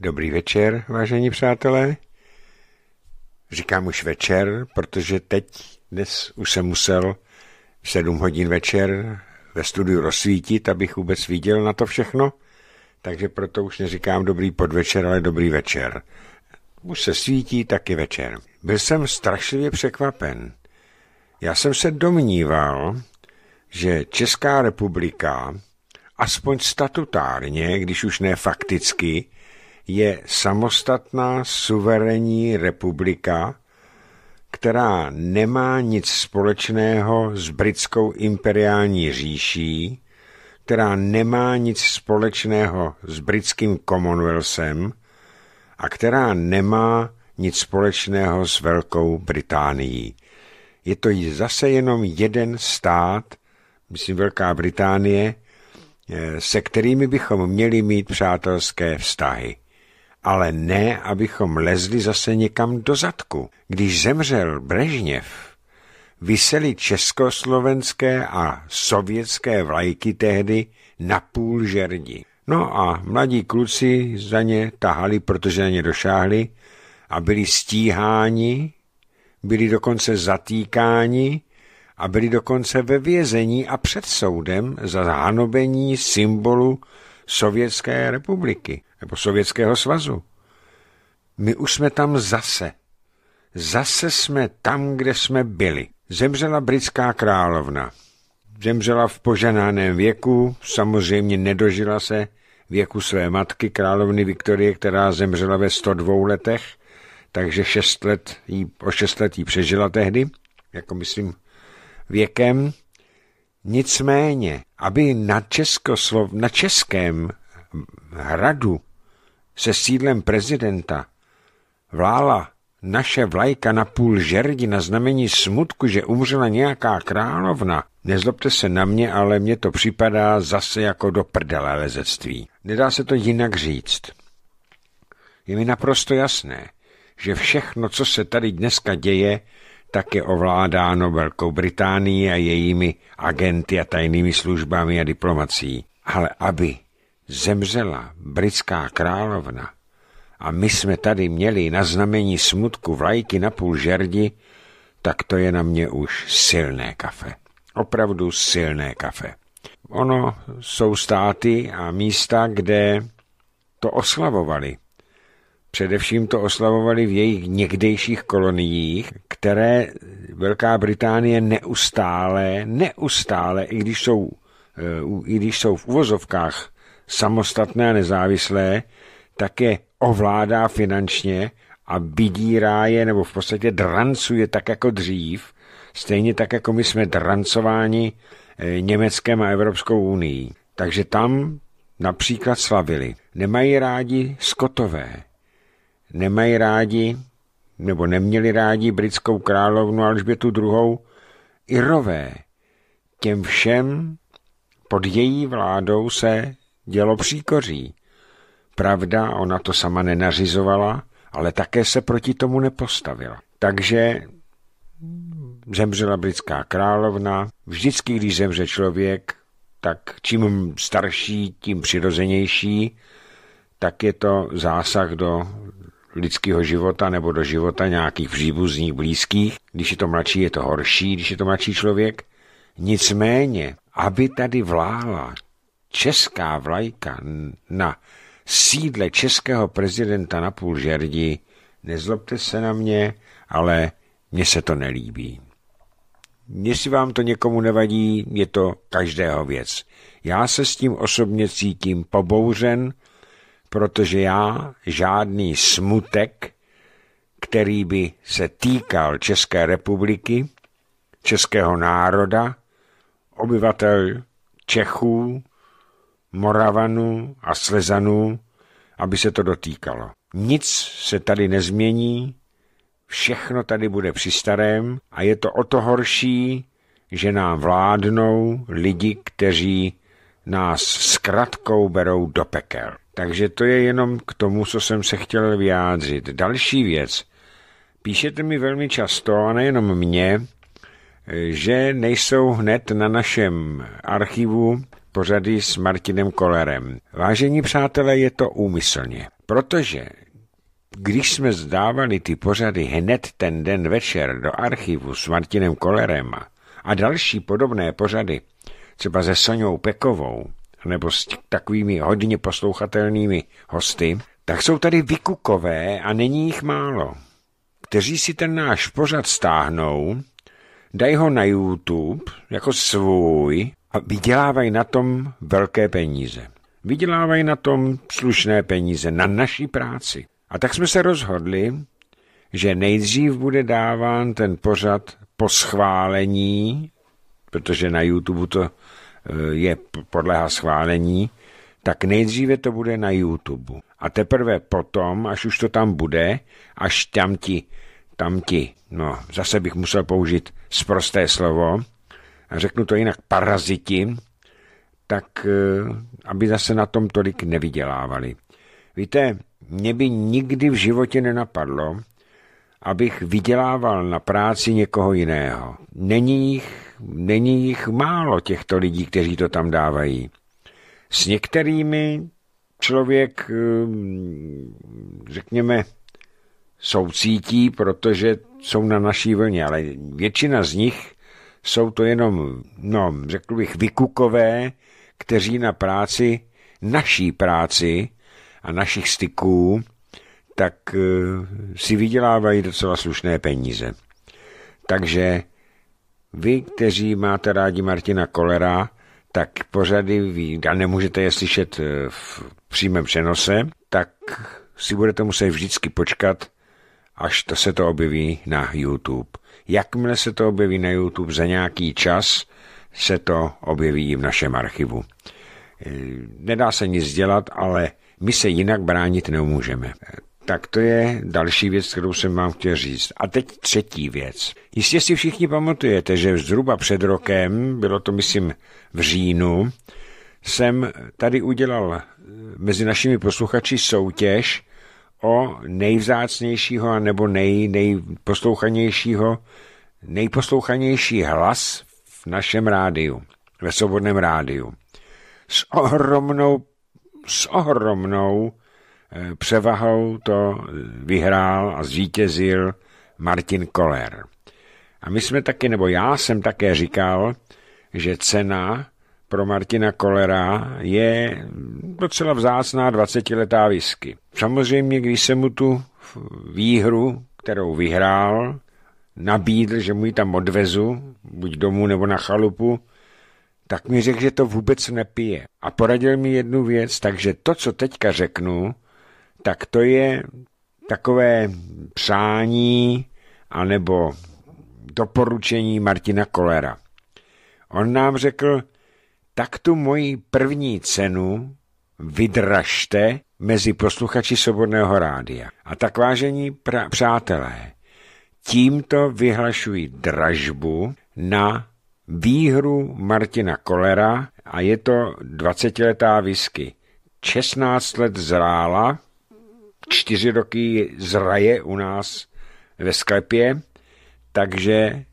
Dobrý večer, vážení přátelé. Říkám už večer, protože teď, dnes už jsem musel v 7 hodin večer ve studiu rozsvítit, abych vůbec viděl na to všechno, takže proto už neříkám dobrý podvečer, ale dobrý večer. Už se svítí, taky večer. Byl jsem strašlivě překvapen. Já jsem se domníval, že Česká republika, aspoň statutárně, když už ne fakticky, je samostatná suverénní republika, která nemá nic společného s britskou imperiální říší, která nemá nic společného s britským Commonwealthem a která nemá nic společného s Velkou Británií. Je to zase jenom jeden stát, myslím Velká Británie, eh, se kterými bychom měli mít přátelské vztahy ale ne, abychom lezli zase někam do zadku. Když zemřel Brežněv, vysely československé a sovětské vlajky tehdy na půl žerdi. No a mladí kluci za ně tahali, protože na ně došáhli a byli stíháni, byli dokonce zatýkáni a byli dokonce ve vězení a před soudem za hanobení symbolu Sovětské republiky nebo Sovětského svazu. My už jsme tam zase. Zase jsme tam, kde jsme byli. Zemřela britská královna. Zemřela v poženáném věku, samozřejmě nedožila se věku své matky, královny Viktorie, která zemřela ve 102 letech, takže šest let jí, o 6 let jí přežila tehdy, jako myslím věkem. Nicméně, aby na, Českoslov, na českém hradu se sídlem prezidenta, vlála naše vlajka na půl žerdi na znamení smutku, že umřela nějaká královna, nezlobte se na mě, ale mně to připadá zase jako do prdele lezectví. Nedá se to jinak říct. Je mi naprosto jasné, že všechno, co se tady dneska děje, tak je ovládáno Velkou Británií a jejími agenty a tajnými službami a diplomací. Ale aby zemřela britská královna a my jsme tady měli na znamení smutku vlajky na půl žerdi, tak to je na mě už silné kafe. Opravdu silné kafe. Ono jsou státy a místa, kde to oslavovali. Především to oslavovali v jejich někdejších koloniích, které Velká Británie neustále, neustále, i když jsou, eh, i když jsou v uvozovkách samostatné a nezávislé, také ovládá finančně a vydírá je nebo v podstatě drancuje tak jako dřív, stejně tak jako my jsme drancováni eh, Německém a Evropskou unii. Takže tam například slavili. Nemají rádi skotové, nemají rádi nebo neměli rádi britskou královnu Alžbětu druhou Irové. Těm všem pod její vládou se Dělo příkoří. Pravda, ona to sama nenařizovala, ale také se proti tomu nepostavila. Takže zemřela britská královna. Vždycky, když zemře člověk, tak čím starší, tím přirozenější, tak je to zásah do lidského života nebo do života nějakých příbuzných, blízkých. Když je to mladší, je to horší, když je to mladší člověk. Nicméně, aby tady vlála česká vlajka na sídle českého prezidenta na půl žerdi, nezlobte se na mě, ale mně se to nelíbí. Jestli vám to někomu nevadí, je to každého věc. Já se s tím osobně cítím pobouřen, protože já žádný smutek, který by se týkal České republiky, českého národa, obyvatel Čechů, Moravanů a Slezanů, aby se to dotýkalo. Nic se tady nezmění, všechno tady bude při starém a je to o to horší, že nám vládnou lidi, kteří nás zkratkou berou do pekel. Takže to je jenom k tomu, co jsem se chtěl vyjádřit. Další věc. Píšete mi velmi často, a nejenom mě, že nejsou hned na našem archivu pořady s Martinem Kolerem. Vážení přátelé, je to úmyslně, protože když jsme zdávali ty pořady hned ten den večer do archivu s Martinem Kolerem a další podobné pořady, třeba se Soňou Pekovou, nebo s takovými hodně poslouchatelnými hosty, tak jsou tady vykukové a není jich málo, kteří si ten náš pořad stáhnou, dají ho na YouTube jako svůj a vydělávají na tom velké peníze. Vydělávají na tom slušné peníze, na naší práci. A tak jsme se rozhodli, že nejdřív bude dáván ten pořad po schválení, protože na YouTube to eh, je podlehá schválení, tak nejdříve to bude na YouTube. A teprve potom, až už to tam bude, až tam ti, tam ti, no zase bych musel použít sprosté slovo, řeknu to jinak, paraziti, tak eh, aby zase na tom tolik nevydělávali. Víte, mě by nikdy v životě nenapadlo, abych vydělával na práci někoho jiného. Není jich, není jich málo těchto lidí, kteří to tam dávají. S některými člověk, eh, řekněme, soucítí, protože jsou na naší vlně, ale většina z nich jsou to jenom, no, řekl bych, vykukové, kteří na práci, naší práci a našich styků, tak eh, si vydělávají docela slušné peníze. Takže vy, kteří máte rádi Martina Kolera, tak pořady a nemůžete je slyšet eh, v přímém přenose, tak si budete muset vždycky počkat, až to se to objeví na YouTube. Jakmile se to objeví na YouTube za nějaký čas, se to objeví v našem archivu. E, nedá se nic dělat, ale my se jinak bránit nemůžeme. E, tak to je další věc, kterou jsem vám chtěl říct. A teď třetí věc. Jistě si všichni pamatujete, že zhruba před rokem, bylo to myslím v říjnu, jsem tady udělal e, mezi našimi posluchači soutěž o nejvzácnějšího nebo nej, nejposlouchanějšího, nejposlouchanější hlas v našem rádiu, ve svobodném rádiu. S ohromnou, s ohromnou eh, převahou to vyhrál a zvítězil Martin Koller. A my jsme taky, nebo já jsem také říkal, že cena pro Martina Kolera je docela vzácná 20-letá whisky. Samozřejmě, když se mu tu výhru, kterou vyhrál, nabídl, že mu ji tam odvezu, buď domů nebo na chalupu, tak mi řekl, že to vůbec nepije. A poradil mi jednu věc, takže to, co teďka řeknu, tak to je takové přání anebo doporučení Martina Kolera. On nám řekl, tak tu moji první cenu vydražte mezi posluchači Svobodného rádia. A tak vážení pra- přátelé, tímto vyhlašuji dražbu na výhru Martina Kolera a je to 20-letá whisky. 16 let zrála, 4 roky zraje u nás ve sklepě, takže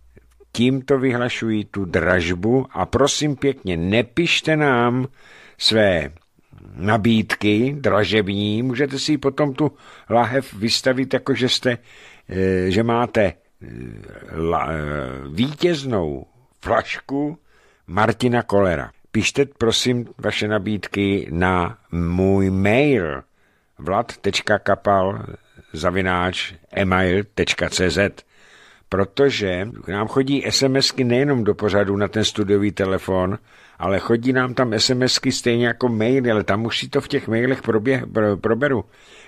tímto vyhlašuji tu dražbu a prosím pěkně, nepište nám své nabídky dražební, můžete si potom tu lahev vystavit, jako že, jste, eh, že máte eh, eh, vítěznou flašku Martina Kolera. Pište prosím vaše nabídky na můj mail vlad.kapal zavináč email.cz protože k nám chodí SMSky nejenom do pořadu na ten studiový telefon, ale chodí nám tam SMSky stejně jako maily, ale tam už si to v těch mailech proběh, pro, proberu.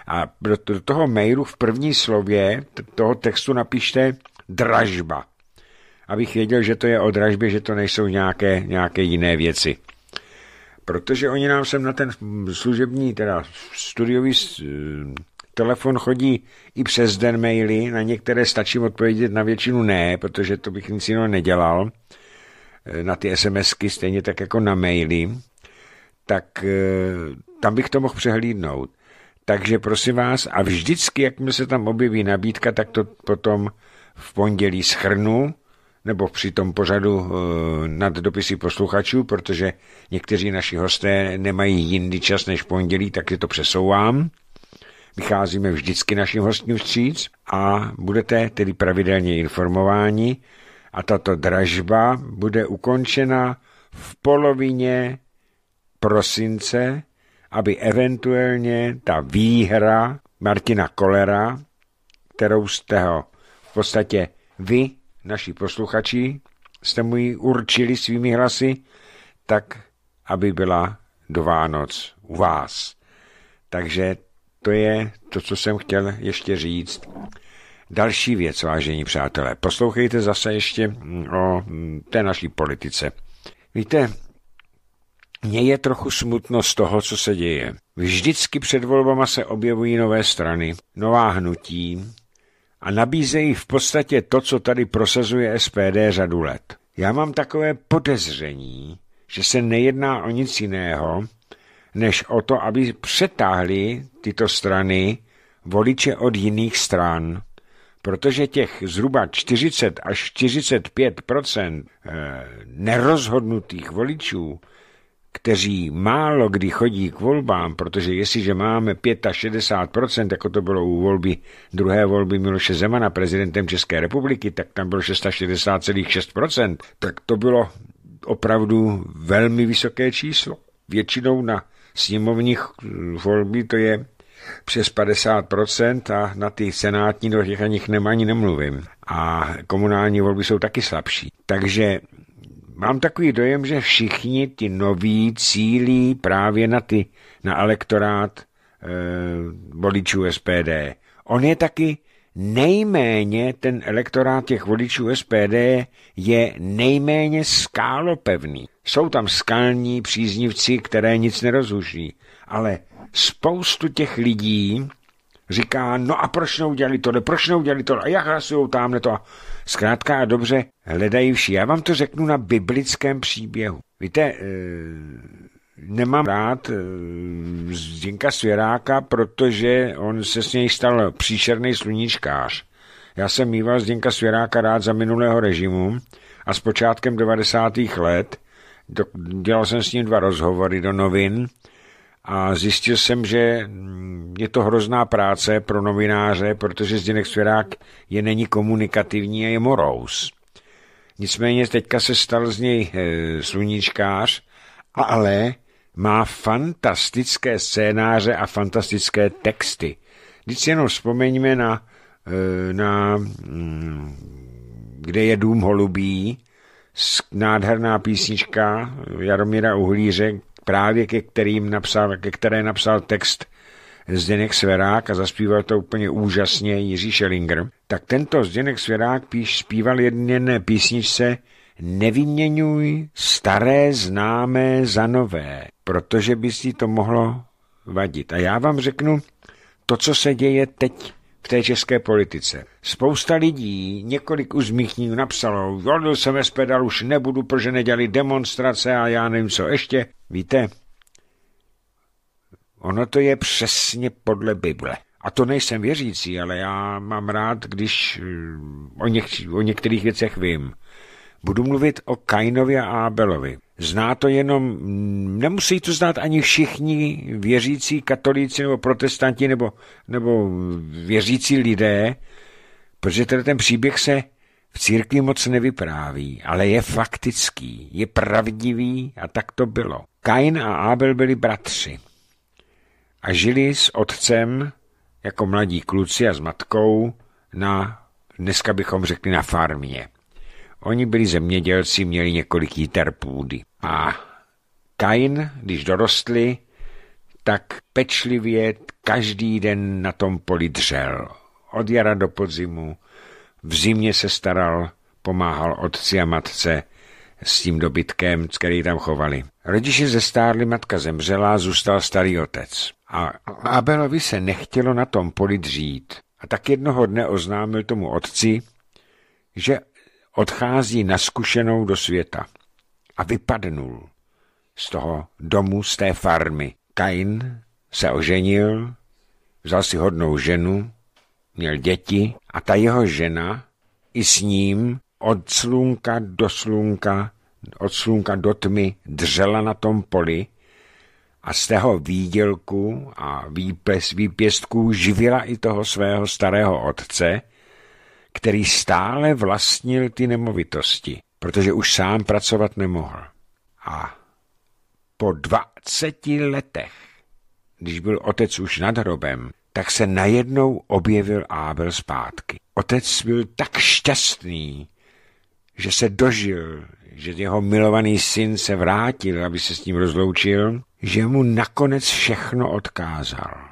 A do, do toho mailu v první slově toho textu napište dražba, abych věděl, že to je o dražbě, že to nejsou nějaké, nějaké jiné věci. Protože oni nám sem na ten služební, teda studiový telefon chodí i přes den maily, na některé stačím odpovědět, na většinu ne, protože to bych nic jiného nedělal, eh, na ty SMSky stejně tak jako na maily, tak eh, tam bych to mohl přehlídnout. Takže prosím vás, a vždycky, jakmile se tam objeví nabídka, tak to potom v pondělí schrnu, nebo při tom pořadu eh, nad dopisy posluchačů, protože někteří naši hosté nemají jindy čas než pondělí, tak to přesouvám. Vycházíme vždycky našim hostům vstříc a budete tedy pravidelně informováni a tato dražba bude ukončena v polovině prosince, aby eventuálně ta výhra Martina Kolera, kterou jste ho v podstatě vy, naši posluchači, jste mu ji určili svými hlasy, tak aby byla do Vánoc u vás. Takže to je to, co jsem chtěl ještě říct. Další věc, vážení přátelé, poslouchejte zase ještě mm, o mm, té naší politice. Víte, mně je trochu smutno z toho, co se děje. Vždycky před volbama se objevují nové strany, nová hnutí a nabízejí v podstatě to, co tady prosazuje SPD řadu let. Já mám takové podezření, že se nejedná o nic jiného, než o to, aby přetáhli tyto strany voliče od jiných stran, protože těch zhruba 40 až 45 eh, nerozhodnutých voličů, kteří málo kdy chodí k volbám, protože jestliže máme 65%, jako to bylo u volby, druhé volby Miloše Zemana prezidentem České republiky, tak tam bylo 660,6%, tak to bylo opravdu velmi vysoké číslo. Většinou na sněmovních eh, volby to je přes 50% a na ty senátní, do těch ani nem, ani nemluvím. A komunální volby jsou taky slabší. Takže mám takový dojem, že všichni ty noví cílí právě na, ty, na elektorát eh, SPD. On je taky nejméně ten elektorát těch voličů SPD je nejméně skálopevný. Jsou tam skalní příznivci, které nic nerozluší, ale spoustu těch lidí říká, no a proč neudělali tohle, proč neudělali tohle, a jak hlasují tamhle to. Zkrátka a dobře, hledají vši. Já vám to řeknu na biblickém příběhu. Víte, eh, nemám rád eh, Zdenka Svěráka, protože on se s něj stal příšerný sluníčkář. Já jsem mýval Zdenka Svěráka rád za minulého režimu a s počátkem 90. let dělal jsem s ním dva rozhovory do novin a zjistil jsem, že je to hrozná práce pro novináře, protože Zdinek Svěrák je není komunikativní a je morous. Nicméně teďka se stal z něj eh, sluníčkář, ale má fantastické scénáře a fantastické texty. Když jenom vzpomeňme na, eh, na mm, kde je dům holubí, nádherná písnička Jaromíra Uhlíře, právě ke, kterým napsal, ke které napsal text Zdeněk Sverák a zaspíval to úplně úžasně Jiří Schellinger, tak tento Zdeněk Sverák píš, zpíval jedné písničce nevyměňuj staré známé za nové, protože by si to mohlo vadit. A já vám řeknu to, co se děje teď v té české politice. Spousta lidí, několik uzmíchníků napsalo, volil jsem SPD, už nebudu, protože nedělali demonstrace a já nevím co ještě. Víte, ono to je přesně podle Bible. A to nejsem věřící, ale já mám rád, když eh, o, něk- o některých věcech vím. Budu mluvit o Kainovi a Abelovi. Zná to jenom, nemusí to znát ani všichni věřící katolíci nebo protestanti nebo, nebo věřící lidé, protože tady ten příběh se v církvi moc nevypráví, ale je faktický, je pravdivý a tak to bylo. Kain a Abel byli bratři a žili s otcem jako mladí kluci a s matkou na, dneska bychom řekli na farmě. Oni byli zemědělci, měli několik jíter půdy. A Kain, když dorostli, tak pečlivě každý den na tom poli dřel. Od jara do podzimu. V zimě se staral, pomáhal otci a matce s tím dobytkem, který tam chovali. Rodiče zestárli, matka zemřela, zůstal starý otec. A Abelovi se nechtělo na tom poli dřít. A tak jednoho dne oznámil tomu otci, že odchází na zkušenou do světa. A vypadnul z toho domu, z té farmy. Kain se oženil, vzal si hodnou ženu, měl děti a ta jeho žena i s ním od slunka do slunka, od slunka do tmy dřela na tom poli a z tého výdělku a výpěstků živila i toho svého starého otce, který stále vlastnil ty nemovitosti, protože už sám pracovat nemohl. A po 20 letech, když byl otec už nad hrobem, tak se najednou objevil Ábel zpátky. Otec byl tak šťastný, že se dožil, že jeho milovaný syn se vrátil, aby se s ním rozloučil, že mu nakonec všechno odkázal,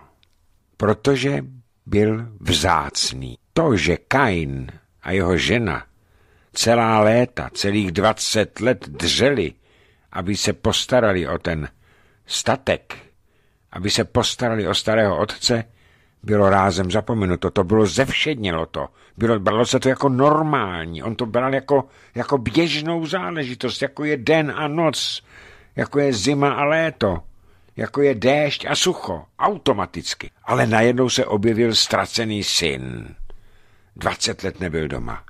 protože byl vzácný. To, že Kain a jeho žena celá léta, celých dvacet let dřeli, aby se postarali o ten statek, aby se postarali o starého otce, bylo rázem zapomenuto, to bylo zevšednělo to, bylo, bralo se to jako normální, on to bral jako, jako běžnou záležitost, jako je den a noc, jako je zima a léto, jako je déšť a sucho, automaticky. Ale najednou se objevil ztracený syn. 20 let nebyl doma.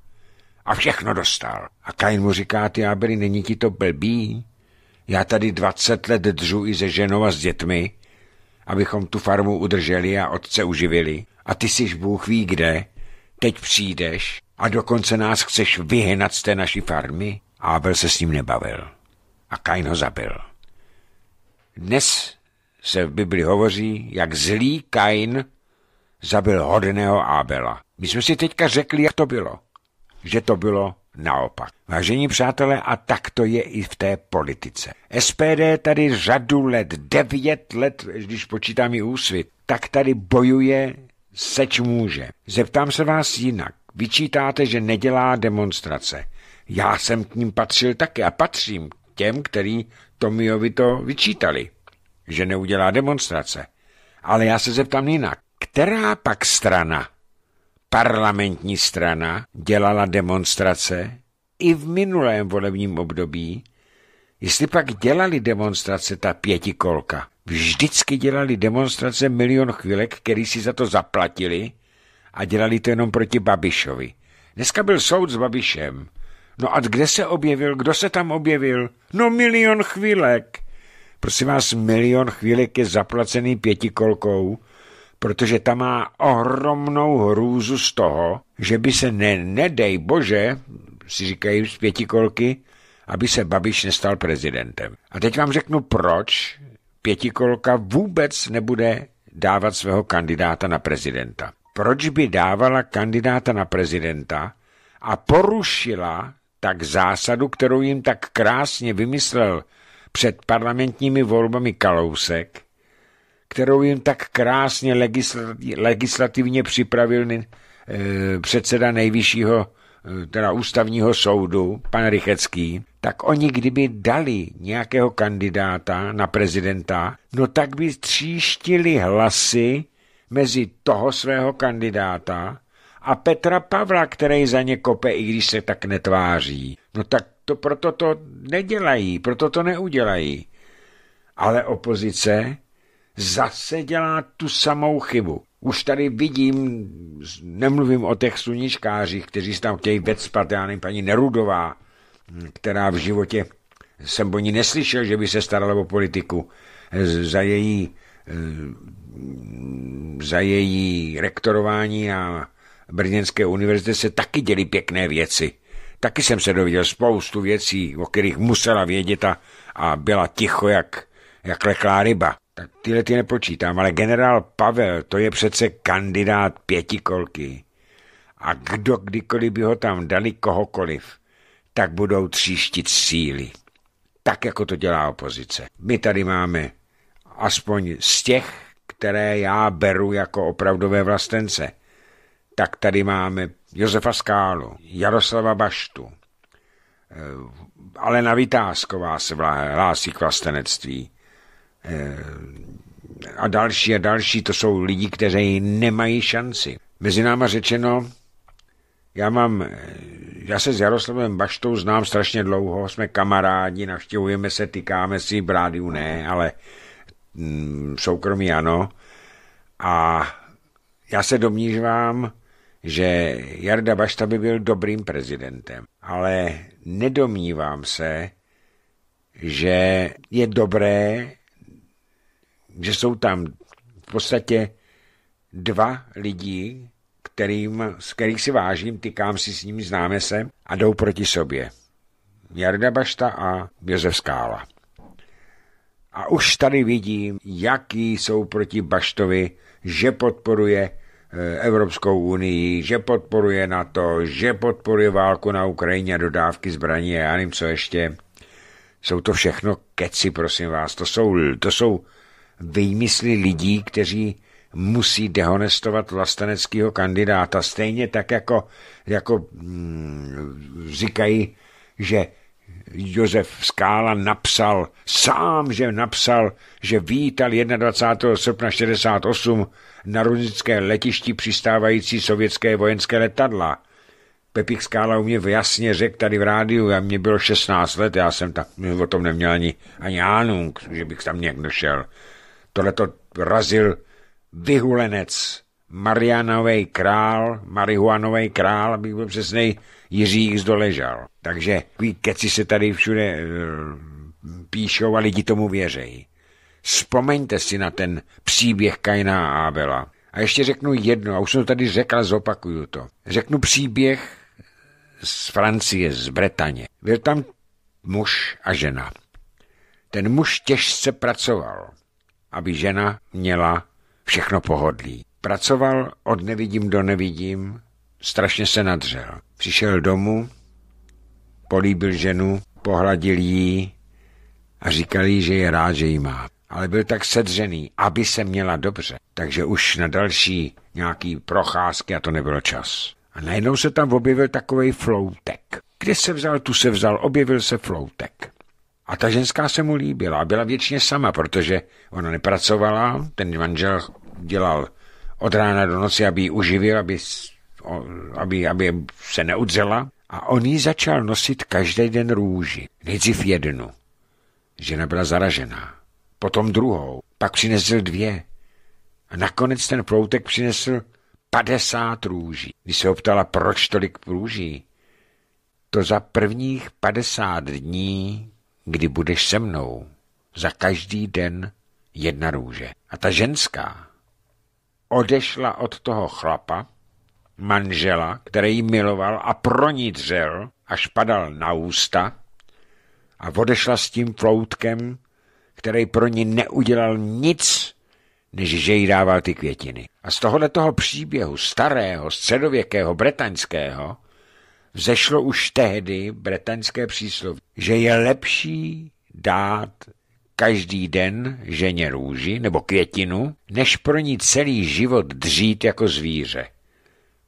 A všechno dostal. A Kain mu říká, ty Abeli, není ti to blbý? Já tady 20 let držu i se ženou a s dětmi, abychom tu farmu udrželi a otce uživili. A ty jsi Bůh ví kde, teď přijdeš a dokonce nás chceš vyhnat z té naší farmy? A Abel se s ním nebavil. A Kain ho zabil. Dnes se v Bibli hovoří, jak zlý Kain zabil hodného Abela. My jsme si teďka řekli, jak to bylo. Že to bylo naopak. Vážení přátelé, a tak to je i v té politice. SPD tady řadu let, devět let, když počítám i úsvit, tak tady bojuje seč může. Zeptám se vás jinak. Vyčítáte, že nedělá demonstrace. Já jsem k ním patřil taky a patřím k těm, který Tomiovi to vyčítali, že neudělá demonstrace. Ale já se zeptám jinak. Která pak strana, parlamentní strana, dělala demonstrace i v minulém volebním období, jestli pak dělali demonstrace ta pětikolka, vždycky dělali demonstrace milion chvílek, který si za to zaplatili a dělali to jenom proti Babišovi. Dneska byl soud s Babišem. No a kde se objevil? Kdo se tam objevil? No milion chvílek. Prosím vás, milion chvílek je zaplacený pětikolkou protože ta má ohromnou hrůzu z toho, že by se ne, nedej bože, si říkají z pětikolky, aby se Babiš nestal prezidentem. A teď vám řeknu, proč pětikolka vůbec nebude dávat svého kandidáta na prezidenta. Proč by dávala kandidáta na prezidenta a porušila tak zásadu, kterou jim tak krásně vymyslel před parlamentními volbami Kalousek, kterou jim tak krásně legislativně připravil eh, předseda nejvyššího eh, teda ústavního soudu, pan Rychecký, tak oni kdyby dali nějakého kandidáta na prezidenta, no tak by tříštili hlasy mezi toho svého kandidáta a Petra Pavla, který za ně kope, i když se tak netváří. No tak to proto to nedělají, proto to neudělají. Ale opozice zase dělá tu samou chybu. Už tady vidím, nemluvím o těch sluníčkářích, kteří se tam chtějí vecpat, já nevím, paní Nerudová, hm, která v životě, jsem o ní neslyšel, že by se starala o politiku, eh, za její, eh, za její rektorování na Brněnské univerzitě se taky dělí pěkné věci. Taky jsem se dověděl spoustu věcí, o kterých musela vědět a, a byla ticho jak, jak leklá ryba. Tak tyhle ty nepočítám, ale generál Pavel, to je přece kandidát pětikolky. A kdo kdykoliv by ho tam dali kohokoliv, tak budou tříštit síly. Tak, jako to dělá opozice. My tady máme aspoň z těch, které já beru jako opravdové vlastence, tak tady máme Josefa Skálu, Jaroslava Baštu, eh, ale Vytázková se hlásí k vlastenectví. Eh, a další a další, to jsou lidi, kteří nemají šanci. Mezi náma řečeno, já mám, eh, já se s Jaroslavem Baštou znám strašně dlouho, jsme kamarádi, navštěvujeme se, tykáme si, v ne, ale mm, soukromí ano. A já se domnívám, že Jarda Bašta by byl dobrým prezidentem, ale nedomnívám se, že je dobré že jsou tam v podstatě dva lidi, kterým, z kterých si vážím, tykám si s nimi, známe se a jdou proti sobě. Jarda Bašta a Josef Skála. A už tady vidím, jaký jsou proti Baštovi, že podporuje eh, Evropskou unii, že podporuje NATO, že podporuje válku na Ukrajině, dodávky zbraní a já nevím co ještě. Jsou to všechno keci, prosím vás. To jsou, to jsou výmysly lidí, kteří musí dehonestovat vlasteneckého kandidáta. Stejně tak, jako, jako mm, říkají, že Josef Skála napsal, sám, že napsal, že vítal 21. srpna 68 na ruzické letišti přistávající sovětské vojenské letadla. Pepík Skála u mě jasně řekl tady v rádiu, já mě bylo 16 let, já jsem tam o tom neměl ani, ani ánung, že bych tam někdo šel. Tohleto razil vyhulenec, Marianovej král, marihuanovej král, abych byl přesnej, Jiří z doležal. Takže keci se tady všude eh, píšou a lidi tomu věřejí. Vzpomeňte si na ten příběh kajna a Abela. A ještě řeknu jedno, a už jsem to tady řekl, a zopakuju to. Řeknu příběh z Francie, z Bretaně. Byl tam muž a žena. Ten muž těžce pracoval aby žena měla všechno pohodlí. Pracoval od nevidím do nevidím, strašně se nadřel. Přišel domů, políbil ženu, pohladil jí a říkal jí, že je rád, že ji má. Ale byl tak sedřený, aby se měla dobře. Takže už na další nějaký procházky a to nebyl čas. A najednou se tam objevil takový floutek. Kde se vzal, tu se vzal, objevil se floutek. A ta ženská se mu líbila a byla věčně sama, protože ona nepracovala, ten manžel dělal od rána do noci, aby ji uživil, aby, aby, aby se neudřela. A on jí začal nosit každý den růži. Nejdřív jednu. Žena byla zaražená. Potom druhou. Pak přinesl dvě. A nakonec ten proutek přinesl 50 růží. Když se optala, proč tolik růží, to za prvních 50 dní kdy budeš se mnou za každý den jedna růže. A ta ženská odešla od toho chlapa, manžela, který miloval a pro ní dřel, až padal na ústa a odešla s tím floutkem, který pro ní neudělal nic, než že jí dával ty květiny. A z tohoto toho příběhu starého, středověkého, bretaňského, Vzešlo už tehdy bretaňské přísloví, že je lepší dát každý den ženě růži nebo květinu, než pro ní celý život dřít jako zvíře,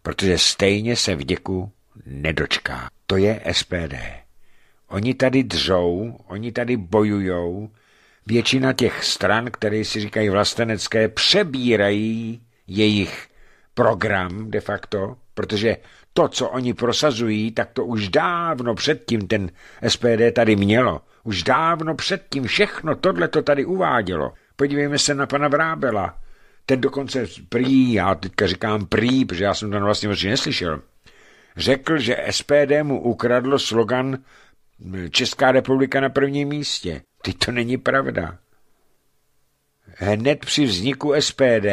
protože stejně se vděku nedočká. To je SPD. Oni tady dřou, oni tady bojujou, většina těch stran, které si říkají vlastenecké, přebírají jejich program de facto, protože to, co oni prosazují, tak to už dávno předtím ten SPD tady mělo. Už dávno předtím všechno tohle to tady uvádělo. Podívejme se na pana Vrábela. Ten dokonce prý, já teďka říkám prý, protože já jsem to vlastně moc neslyšel, řekl, že SPD mu ukradlo slogan Česká republika na prvním místě. Teď to není pravda. Hned při vzniku SPD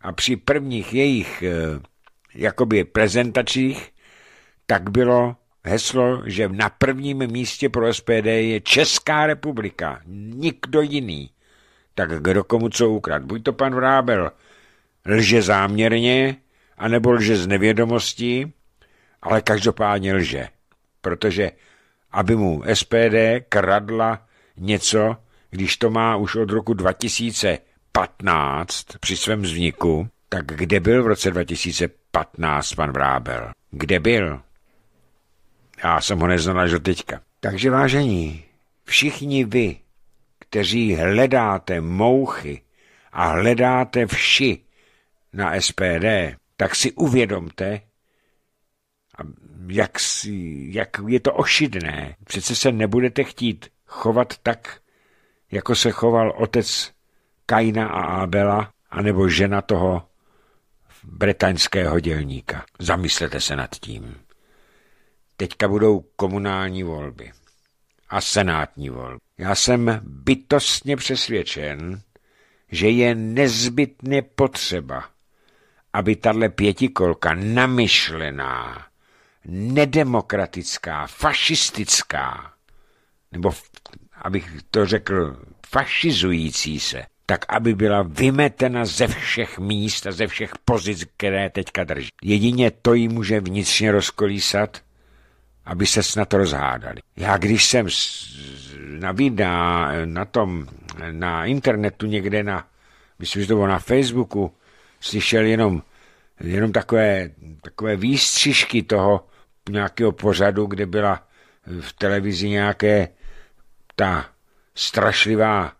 a při prvních jejich eh, jakoby prezentacích, tak bylo heslo, že na prvním místě pro SPD je Česká republika, nikdo jiný. Tak kdo komu co ukrad? Buď to pan Vrábel lže záměrně, anebo lže z nevědomostí, ale každopádně lže. Protože aby mu SPD kradla něco, když to má už od roku 2015 při svém vzniku, tak kde byl v roce 2015? 2015 pan Vrábel. Kde byl? Já jsem ho do teďka. Takže vážení, všichni vy, kteří hledáte mouchy a hledáte vši na SPD, tak si uvědomte, jak, si, jak je to ošidné. Přece se nebudete chtít chovat tak, jako se choval otec Kaina a Abela, anebo žena toho bretaňského dělníka. Zamyslete se nad tím. Teďka budou komunální volby a senátní volby. Já jsem bytostně přesvědčen, že je nezbytně potřeba, aby tahle pětikolka namyšlená, nedemokratická, fašistická, nebo abych to řekl, fašizující se, tak aby byla vymetena ze všech míst a ze všech pozic, které teďka drží. Jedině to jí může vnitřně rozkolísat, aby se snad rozhádali. Já když jsem na videa, na tom, na internetu někde na, myslím, že to bylo na Facebooku, slyšel jenom, jenom takové, takové výstřižky toho nějakého pořadu, kde byla v televizi nějaké ta strašlivá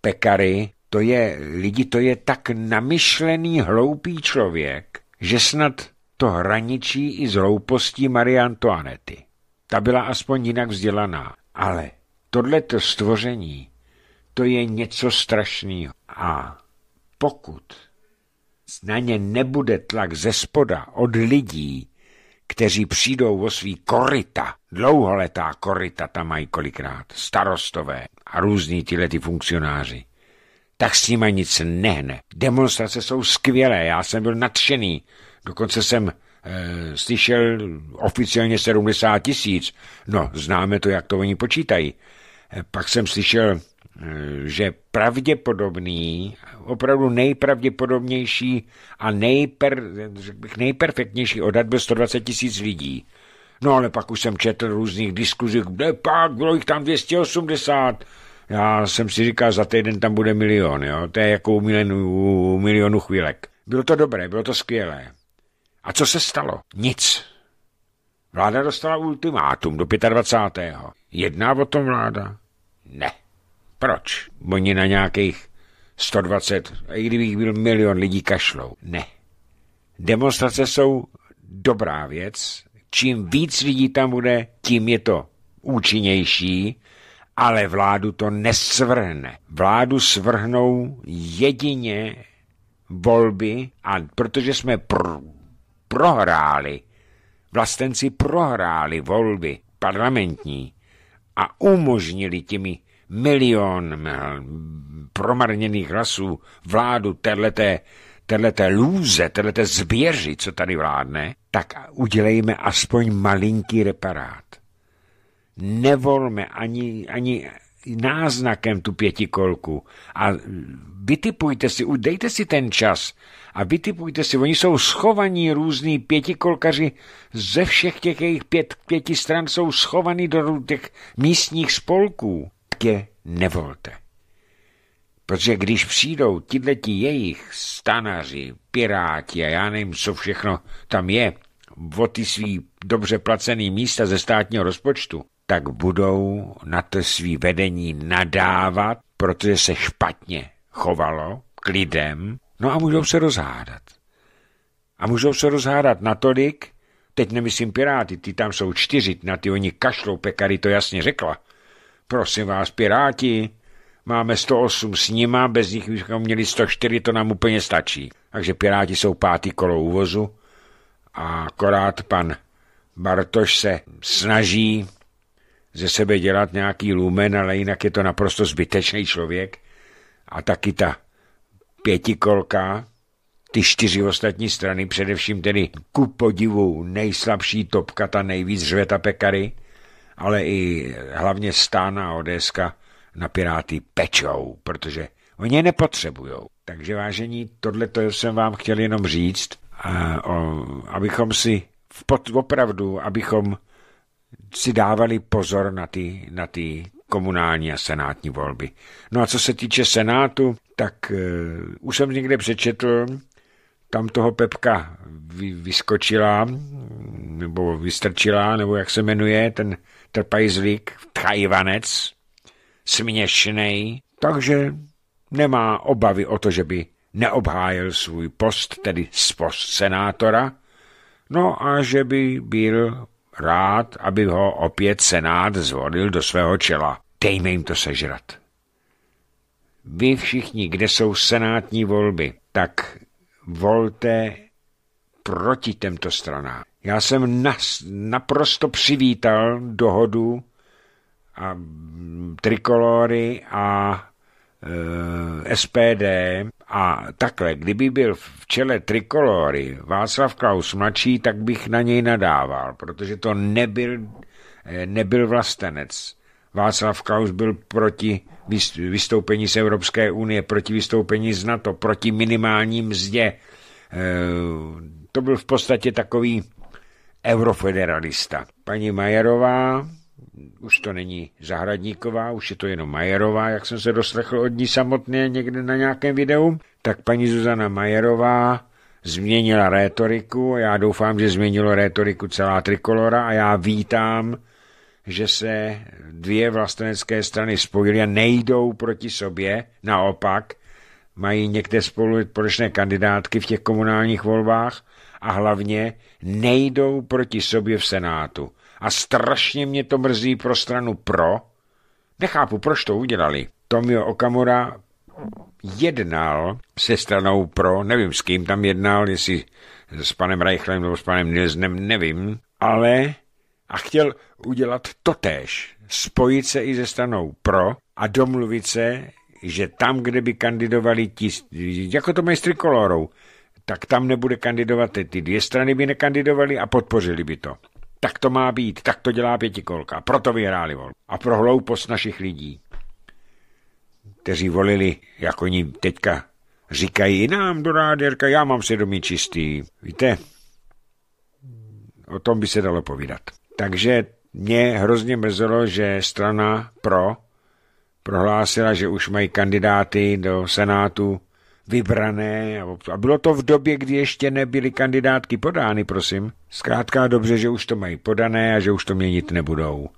pekary, to je, lidi, to je tak namyšlený hloupý člověk, že snad to hraničí i z hloupostí Marie Antoinety. Ta byla aspoň jinak vzdělaná. Ale tohleto stvoření, to je něco strašného. A pokud na ně nebude tlak ze spoda od lidí, kteří přijdou o svý korita, dlouholetá korita tam mají kolikrát, starostové a různí tyhle ty funkcionáři, tak s tím nic nehne. Demonstrace jsou skvělé, já jsem byl nadšený. Dokonce jsem e, slyšel oficiálně 70 tisíc. No, známe to, jak to oni počítají. E, pak jsem slyšel, e, že pravděpodobný, opravdu nejpravděpodobnější a nejper, bych, nejperfektnější odhad byl 120 tisíc lidí. No ale pak už jsem četl různých diskuzích, kde pak, bylo jich tam 280, já jsem si říkal, za týden tam bude milion, jo? to je jako u milionu, u milionu chvílek. Bylo to dobré, bylo to skvělé. A co se stalo? Nic. Vláda dostala ultimátum do 25. Jedná o tom vláda? Ne. Proč? Oni na nějakých 120, i kdybych byl milion lidí kašlou. Ne. Demonstrace jsou dobrá věc. Čím víc lidí tam bude, tím je to účinnější ale vládu to nesvrhne. Vládu svrhnou jedině volby a protože jsme pr- prohráli, vlastenci prohráli volby parlamentní a umožnili těmi milion promarněných hlasů vládu téhleté téhleté lůze, téhleté zběři, co tady vládne, tak udělejme aspoň malinký reparát nevolme ani, ani náznakem tu pětikolku a vytipujte si, dejte si ten čas a vytipujte si, oni jsou schovaní různí pětikolkaři ze všech těch jejich pět, pěti stran jsou schovaní do těch místních spolků. Tě nevolte. Protože když přijdou tyhleti jejich stanaři, piráti a já nevím, co všechno tam je, o ty svý dobře placený místa ze státního rozpočtu, tak budou na to svý vedení nadávat, protože se špatně chovalo k lidem, no a můžou se rozhádat. A můžou se rozhádat natolik, teď nemyslím piráty, ty tam jsou čtyři, na ty oni kašlou, pekary to jasně řekla. Prosím vás, piráti, máme 108 s nima, bez nich bychom měli 104, to nám úplně stačí. Takže piráti jsou pátý kolo úvozu a akorát pan Bartoš se snaží ze sebe dělat nějaký lumen, ale jinak je to naprosto zbytečný člověk. A taky ta pětikolka, ty čtyři ostatní strany, především tedy ku podivu nejslabší topka, ta nejvíc řveta pekary, ale i hlavně stána Odeska na Piráty pečou, protože oni je nepotřebujou. Takže vážení, tohle jsem vám chtěl jenom říct, a, o, abychom si v pot, opravdu, abychom si dávali pozor na ty, na ty komunální a senátní volby. No a co se týče senátu, tak uh, už jsem někde přečetl, tam toho Pepka vyskočila, nebo vystrčila, nebo jak se jmenuje, ten trpajzlík, tchajvanec, směšnej, takže nemá obavy o to, že by neobhájil svůj post, tedy post senátora, no a že by byl rád, aby ho opět Senát zvolil do svého čela. Dejme jim to sežrat. Vy všichni, kde jsou senátní volby, tak volte proti těmto stranám. Já jsem nas, naprosto přivítal dohodu a trikolory a e, SPD a takhle, kdyby byl v čele trikolory Václav Klaus mladší, tak bych na něj nadával, protože to nebyl, eh, nebyl vlastenec. Václav Klaus byl proti vystoupení z Evropské unie, proti vystoupení z NATO, proti minimální mzdě. Eh, to byl v podstatě takový eurofederalista. Paní Majerová už to není zahradníková, už je to jenom Majerová, jak jsem se doslechl od ní samotné někde na nějakém videu, tak paní Zuzana Majerová změnila rétoriku a já doufám, že změnilo rétoriku celá Trikolora a já vítám, že se dvě vlastenecké strany spojily a nejdou proti sobě, naopak mají někde spolu společné kandidátky v těch komunálních volbách a hlavně nejdou proti sobě v Senátu a strašně mě to mrzí pro stranu pro. Nechápu, proč to udělali. Tomio Okamura jednal se stranou pro, nevím s kým tam jednal, jestli s panem Reichlem nebo s panem Nilsnem, nevím, ale a chtěl udělat totéž, spojit se i se stranou pro a domluvit se, že tam, kde by kandidovali ti, jako to majstry kolorou, tak tam nebude kandidovat, ty dvě strany by nekandidovali a podpořili by to. Tak to má být, tak to dělá pětikolka. Proto vyhráli vol. A pro hloupost našich lidí, kteří volili, jako oni teďka říkají i nám do ráderka, já mám svědomí čistý. Víte, o tom by se dalo povídat. Takže mě hrozně mrzelo, že strana pro prohlásila, že už mají kandidáty do Senátu vybrané a bylo to v době, kdy ještě nebyly kandidátky podány, prosím. Zkrátka dobře, že už to mají podané a že už to měnit nebudou.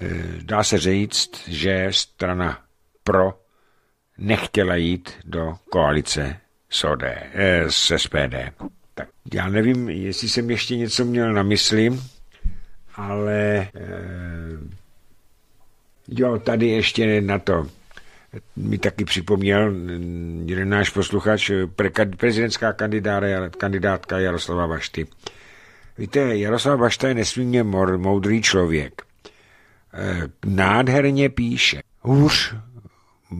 Eh, dá se říct, že strana pro nechtěla jít do koalice s, OD, eh, s SPD. Tak já nevím, jestli jsem ještě něco měl na mysli, ale eh, jo, tady ještě na to mi taky připomněl mm, jeden náš posluchač, eh, pre, prezidentská kandidára, kandidátka Jaroslava Bašty. Víte, Jaroslav Bašta je nesmírně moudrý člověk. Eh, nádherně píše. Hůř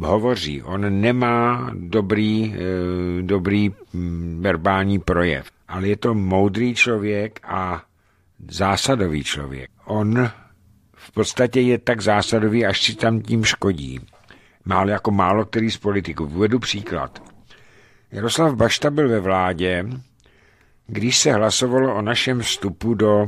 hovoří. On nemá dobrý, eh, dobrý mm, verbální projev, ale je to moudrý člověk a zásadový člověk. On v podstatě je tak zásadový, až si tam tím škodí málo jako málo který z politiků. Uvedu příklad. Jaroslav Bašta byl ve vládě, když se hlasovalo o našem vstupu do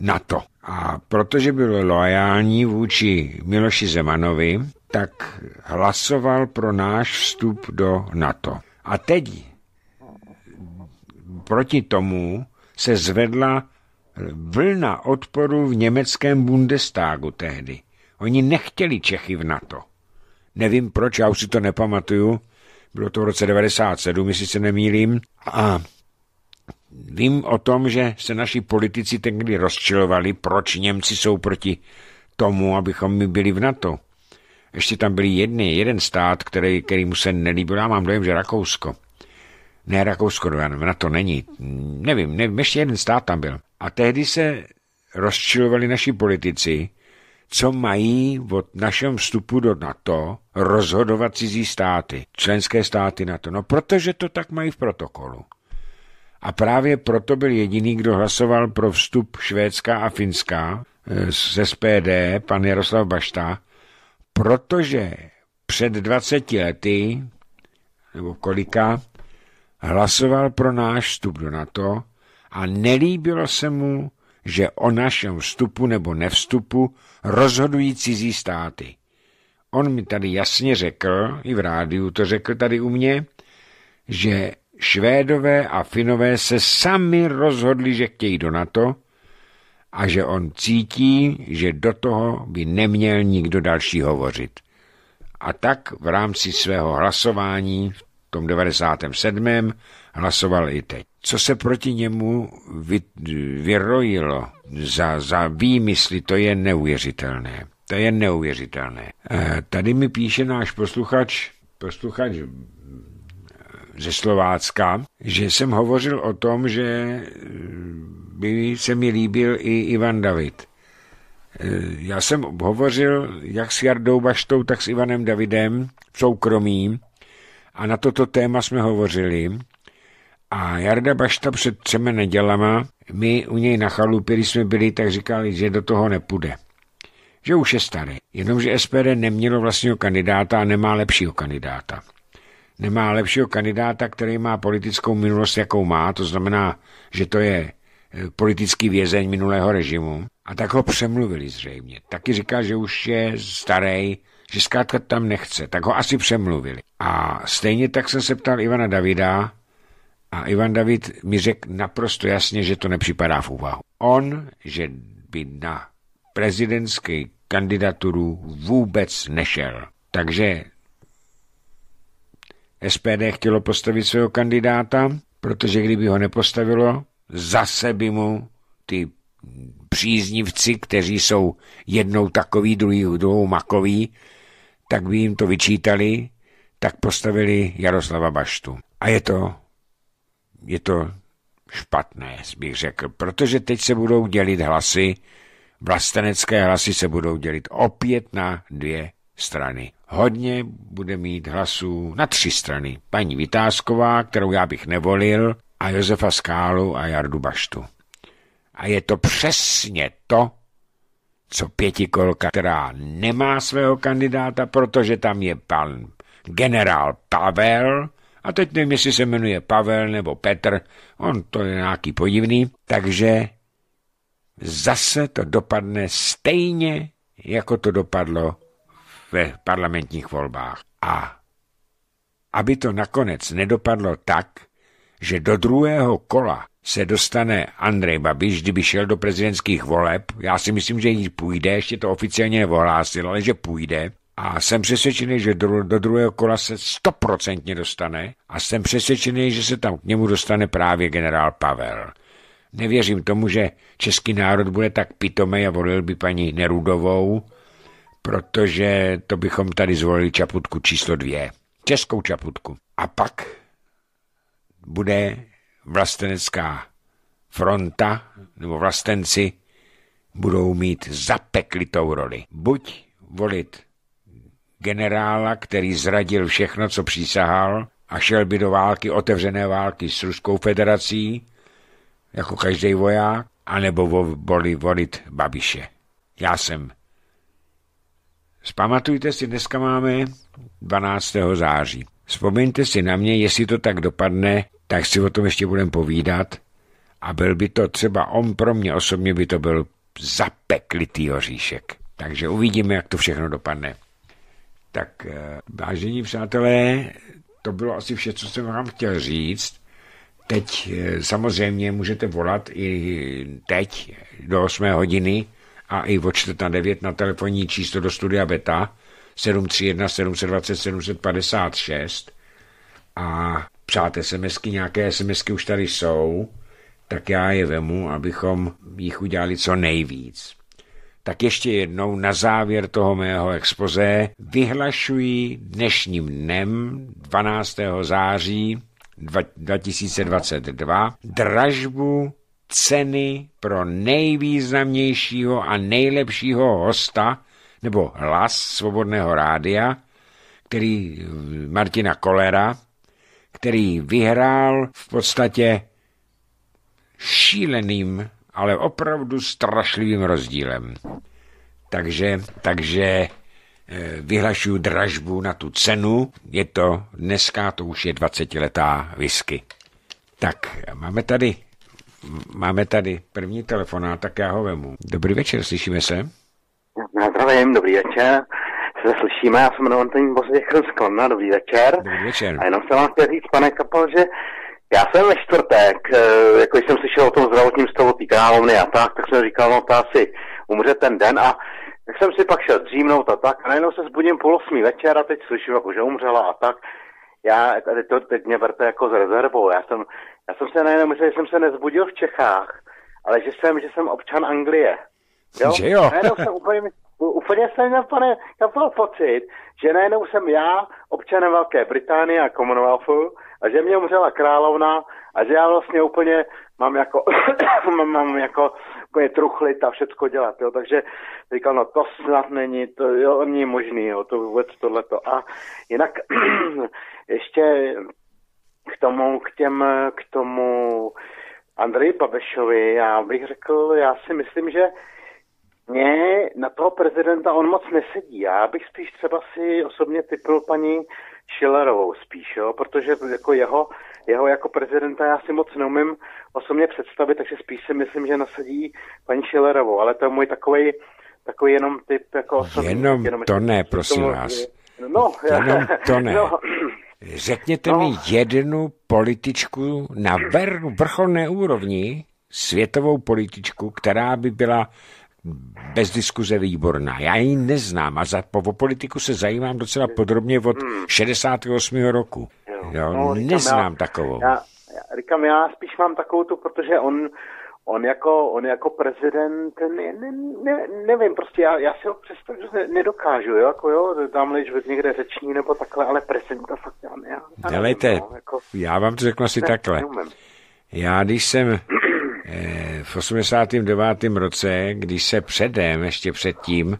NATO. A protože byl loajální vůči Miloši Zemanovi, tak hlasoval pro náš vstup do NATO. A teď proti tomu se zvedla vlna odporu v německém Bundestagu tehdy. Oni nechtěli Čechy v NATO. Nevím proč, já už si to nepamatuju. Bylo to v roce 97, jestli se nemýlím. A vím o tom, že se naši politici tehdy rozčilovali, proč Němci jsou proti tomu, abychom my byli v NATO. Ještě tam byl jedny, jeden stát, který, který mu se nelíbil, já mám dojem, že Rakousko. Ne, Rakousko, no, já nevím, na to není. Nevím, nevím, ještě jeden stát tam byl. A tehdy se rozčilovali naši politici, co mají od našem vstupu do NATO rozhodovat cizí státy, členské státy NATO. No protože to tak mají v protokolu. A právě proto byl jediný, kdo hlasoval pro vstup Švédska a Finska eh, z SPD, pan Jaroslav Bašta, protože před 20 lety, nebo kolika, hlasoval pro náš vstup do NATO a nelíbilo se mu že o našem vstupu nebo nevstupu rozhodují cizí státy. On mi tady jasně řekl, i v rádiu to řekl tady u mě, že Švédové a Finové se sami rozhodli, že chtějí do NATO a že on cítí, že do toho by neměl nikdo další hovořit. A tak v rámci svého hlasování v tom 97. hlasoval i teď co se proti němu vy, vyrojilo za, za výmysly, to je neuvěřitelné. To je neuvěřitelné. Eh, tady mi píše náš posluchač, posluchač eh, ze Slovácka, že jsem hovořil o tom, že eh, by se mi líbil i Ivan David. Já jsem hovořil jak s Jardou Baštou, tak s Ivanem Davidem v soukromí a na toto téma jsme hovořili a Jarda Bašta před třemi nedělama, my u něj na chalupě, když jsme byli, tak říkali, že do toho nepůjde. Že už je starý, jenomže SPD nemělo vlastního kandidáta a nemá lepšího kandidáta. Nemá lepšího kandidáta, který má politickou minulost, jakou má, to znamená, že to je eh, politický vězeň minulého režimu. A tak ho přemluvili zřejmě. Taky říká, že už je starý, že zkrátka tam nechce, tak ho asi přemluvili. A stejně tak jsem se ptal Ivana Davida, a Ivan David mi řekl naprosto jasně, že to nepřipadá v úvahu. On, že by na prezidentský kandidaturu vůbec nešel. Takže SPD chtělo postavit svého kandidáta, protože kdyby ho nepostavilo, zase by mu ty příznivci, kteří jsou jednou takový, druhý, druhou makový, tak by jim to vyčítali, tak postavili Jaroslava Baštu. A je to je to špatné, bych řekl, protože teď se budou dělit hlasy, vlastenecké hlasy se budou dělit opět na dvě strany. Hodně bude mít hlasů na tři strany. Paní Vytázková, kterou já bych nevolil, a Josefa Skálu a Jardu Baštu. A je to přesně to, co pětikolka, která nemá svého kandidáta, protože tam je pan generál Pavel, a teď nevím, jestli se jmenuje Pavel nebo Petr, on to je nějaký podivný, takže zase to dopadne stejně, jako to dopadlo ve parlamentních volbách. A aby to nakonec nedopadlo tak, že do druhého kola se dostane Andrej Babiš, kdyby šel do prezidentských voleb. Já si myslím, že jí půjde, ještě to oficiálně nevohlásil, ale že půjde. A jsem přesvědčený, že do, do druhého kola se stoprocentně dostane a jsem přesvědčený, že se tam k němu dostane právě generál Pavel. Nevěřím tomu, že český národ bude tak pitomý a volil by paní Nerudovou, protože to bychom tady zvolili čaputku číslo dvě. Českou čaputku. A pak bude vlastenecká fronta, nebo vlastenci budou mít zapeklitou roli. Buď volit generála, který zradil všechno, co přísahal a šel by do války, otevřené války s Ruskou federací, jako každý voják, anebo vo, boli volit Babiše. Já jsem. Spamatujte si, dneska máme 12. září. Vzpomeňte si na mě, jestli to tak dopadne, tak si o tom ještě budem povídat. A byl by to třeba on pro mě osobně by to byl zapeklitý oříšek. Takže uvidíme, jak to všechno dopadne. Tak eh, vážení přátelé, to bylo asi vše, co jsem vám chtěl říct. Teď eh, samozřejmě můžete volat i teď do 8 hodiny a i od 4 na 9 na telefonní číslo do studia Beta 731 720 756 a přáte SMSky, nějaké SMSky už tady jsou, tak já je vemu, abychom jich udělali co nejvíc tak ještě jednou na závěr toho mého expoze vyhlašuji dnešním dnem 12. září 2022 dražbu ceny pro nejvýznamnějšího a nejlepšího hosta nebo hlas Svobodného rádia, který Martina Kolera, který vyhrál v podstatě šíleným ale opravdu strašlivým rozdílem. Takže, takže eh, vyhlašuju dražbu na tu cenu. Je to dneska, to už je 20-letá whisky. Tak, máme tady, máme tady první telefonát, tak já ho vemu. Dobrý večer, slyšíme se? Zdravím, dobrý večer. Se slyšíme, já jsem jmenuji Antonín Bozvěchl z Klona, dobrý večer. Dobrý večer. A jenom se vám chtěl říct, pane Kapol, že já jsem ve čtvrtek, eh, jako jsem slyšel o tom zdravotním stavu té královny a tak, tak jsem říkal, no ta asi umře ten den a tak jsem si pak šel dřímnout a tak a najednou se zbudím půl osmí večer a teď slyším, jako, že umřela a tak. Já, tady to, teď mě berte jako s rezervou, já jsem, já jsem se najednou myslel, že jsem se nezbudil v Čechách, ale že jsem, že jsem občan Anglie. Jo? Že jo? Najednou jsem úplně, úplně jsem měl, pane, já pocit, že najednou jsem já občanem Velké Británie a Commonwealthu a že mě umřela královna a že já vlastně úplně mám jako, mám jako úplně truchlit a všecko dělat, jo, takže říkal, no to snad není, to jo, není možný, jo, to vůbec tohleto. A jinak ještě k tomu, k těm, k tomu Andreji Babešovi, já bych řekl, já si myslím, že mě na toho prezidenta on moc nesedí. Já bych spíš třeba si osobně typil paní Schillerovou spíš, jo, protože jako jeho, jeho jako prezidenta já si moc neumím osobně představit, takže spíš si myslím, že nasadí paní Schillerovou, ale to je můj takový takový jenom typ jako osobní. Jenom, jenom to ne, prosím tomu, vás. No, jenom to ne. No. Řekněte no. mi jednu političku na vrcholné úrovni, světovou političku, která by byla bez diskuze výborná. Já ji neznám a za, o politiku se zajímám docela podrobně od 68. Hmm. roku. Jo, no, neznám já, takovou. Já, já, říkám, já spíš mám takovou tu, protože on, on, jako, on jako prezident, ne, ne, ne, nevím, prostě já, já si ho přesto že nedokážu, jo, jako jo, tamhle, že někde řeční nebo takhle, ale prezidenta fakt já, já, já Dělejte, nevím, no, jako, já vám to řeknu asi ne, takhle. Neumím. Já když jsem Eh, v 89. roce, když se předem, ještě předtím,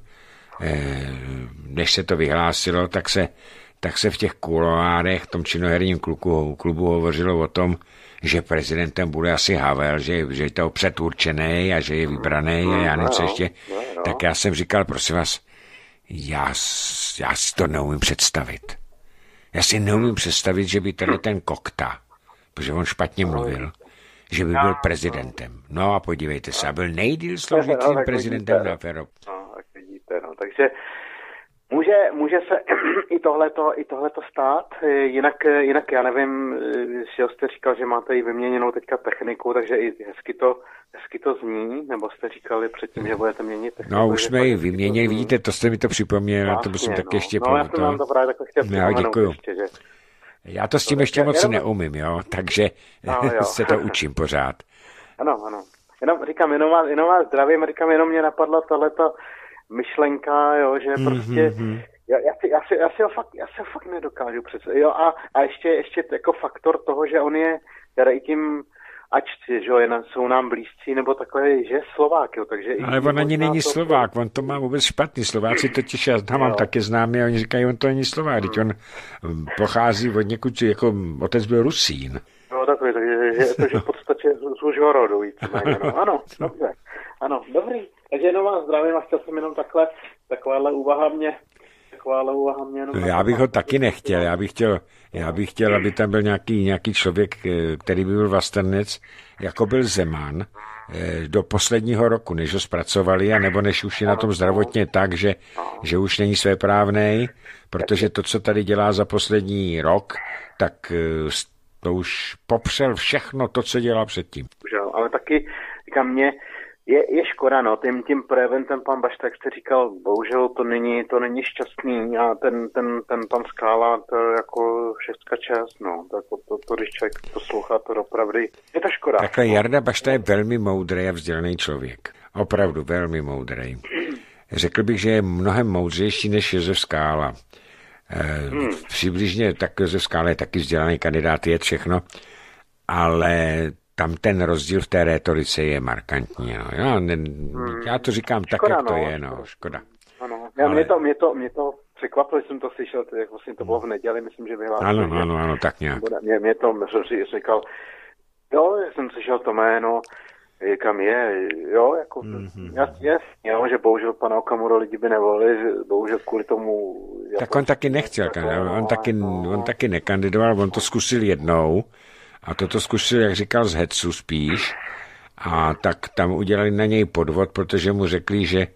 eh, než se to vyhlásilo, tak se, tak se v těch kuloárech, v tom činoherním klubu, klubu hovořilo o tom, že prezidentem bude asi Havel, že, že je to předurčený a že je vybraný a já nevím, co mm, no, ještě. No, no. Tak já jsem říkal, prosím vás, já, já si to neumím představit. Já si neumím představit, že by tady ten kokta, protože on špatně mluvil, že by byl prezidentem. No a podívejte se, a byl nejdíl no, složitým prezidentem na Ferop. No, tak vidíte, no. Takže Může, může se i tohleto, i tohleto stát, eh, jinak, eh, jinak já nevím, že eh, jste říkal, že máte i vyměněnou teďka techniku, takže i hezky to, hezky to zní, nebo jste říkali předtím, že budete měnit techniku. No už jsme ji vyměnili, vidíte, to jste mi to připomněl, to to no. tak ještě no, pomoct. No já jsem vám to právě takhle chtěl no, děkuju. ještě, že já to s tím to no, ještě moc jenom... neumím, jo, takže no, jo. se to učím pořád. Ano, ano. Jenom, říkám, jenom vás, jenom vás zdravím, říkám, jenom mě napadla tohleto myšlenka, jo, že mm-hmm. prostě mhm. já, já, si, já, si, já, si ho fakt, já si ho fakt nedokážu přece. Jo, a, a ještě, ještě jako faktor toho, že on je teda i tím ať že jo, jsou nám blízcí, nebo takhle, že Slovák, jo, takže... Ale on ani není to... Slovák, on to má vůbec špatný, Slováci totiž, já znám, mám také známý, a oni říkají, on to není Slovák, teď on mm, pochází od někud, jako otec byl Rusín. No takový, takže je to, že v podstatě z užího rodu víc, no. ano, dobře, ano, dobrý, takže jenom vás zdravím a chtěl jsem jenom takhle, takováhle úvaha mě chválou a měnu. No, já bych jako ho taky nechtěl, já bych chtěl, já bych chtěl aby tam byl nějaký, nějaký člověk, eh, který by byl vlastenec, jako byl Zeman, eh, do posledního roku, než ho zpracovali, a nebo než už je na tom zdravotně tak, že, že už není svéprávnej, protože to, co tady dělá za poslední rok, tak eh, to už popřel všechno to, co dělá předtím. Ale taky, říkám mě, je, je škoda, no, tím, tím projevem ten pan Baštek jste říkal, bohužel to není, to není šťastný a ten, ten, ten pan Skála, to jako šestka část, no, tak to, to, to, když člověk poslouchá, to opravdu je to škoda. Takhle Jarda Bašta je velmi moudrý a vzdělaný člověk. Opravdu velmi moudrý. Řekl bych, že je mnohem moudřejší než Josef Skála. E, hmm. Přibližně tak Josef Skála je taky vzdělaný kandidát, je všechno, ale tam ten rozdíl v té rétorice je markantní. No. Já, ne, hmm. já to říkám škoda, tak, jak no, to je, no, škoda. Ano, já, Ale... mě, to, mě, to, mě to překvapilo, jsem to slyšel, to, jak vlastně to bylo v neděli, myslím, že vyhlásil. Ano, mě, ano, ano, tak nějak. Mě, mě to říkal, jo, jsem slyšel to jméno, kam je, jo, jako, mm-hmm. jasně, jasně, jo, že bohužel pana Okamura lidi by nevolili, že bohužel kvůli tomu... Tak jako- on taky nechtěl, tak, no, on, no, taky, no. on taky nekandidoval, on to zkusil jednou, a toto zkusil, jak říkal, z Hetsu spíš. A tak tam udělali na něj podvod, protože mu řekli, že e,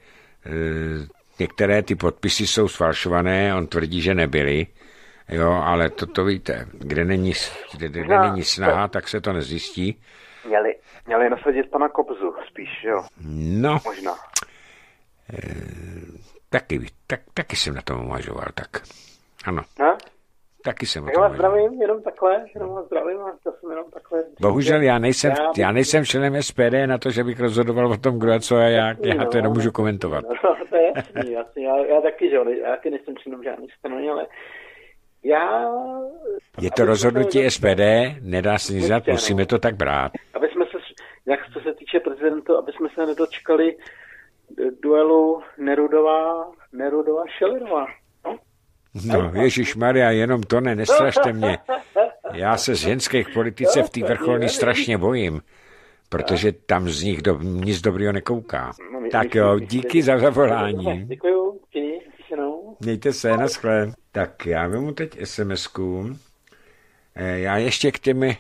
některé ty podpisy jsou sfalšované, on tvrdí, že nebyly. Jo, ale to, to víte, kde není, kde, kde no, není snaha, tak se to nezjistí. Měli, měli nasadit pana Kobzu spíš, jo? No. Možná. E, taky, tak, taky jsem na tom uvažoval, tak. Ano. No? Taky jsem já vás zdravím, jenom takhle, jenom vás zdravím a to jsem jenom takhle. Bohužel já nejsem, já, já nejsem členem SPD na to, že bych rozhodoval o tom, kdo a co a jak, no, já, to jenom no. můžu komentovat. No, to je jasný, jasný. Já, já taky, že já taky nejsem členem žádný strany, ale já... Je to rozhodnutí se, SPD, nedá se nic dělat, musíme to tak brát. Aby jsme se, jak co se týče prezidenta, aby jsme se nedočkali duelu Nerudová, Nerudová Šelerová. No, Ježíš Maria, jenom to ne, nestrašte mě. Já se z ženských politice v té vrcholní strašně bojím, protože tam z nich do, nic dobrýho nekouká. Tak jo, díky za zavolání. Děkuji. Mějte se, naschle. Tak já mu teď sms -ku. Eh, já ještě k těm, eh,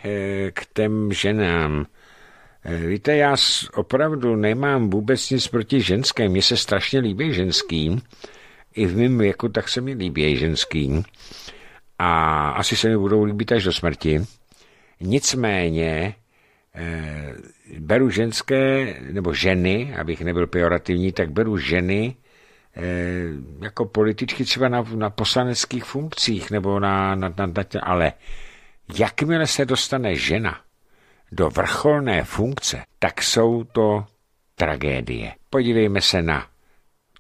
k těm ženám. Eh, víte, já opravdu nemám vůbec nic proti ženské. Mně se strašně líbí ženským i v mém věku, tak se mi líbí ženský. A asi se mi budou líbit až do smrti. Nicméně eh, beru ženské, nebo ženy, abych nebyl pejorativní, tak beru ženy eh, jako političky třeba na, na poslaneckých funkcích, nebo na, na, na, na ale jakmile se dostane žena do vrcholné funkce, tak jsou to tragédie. Podívejme se na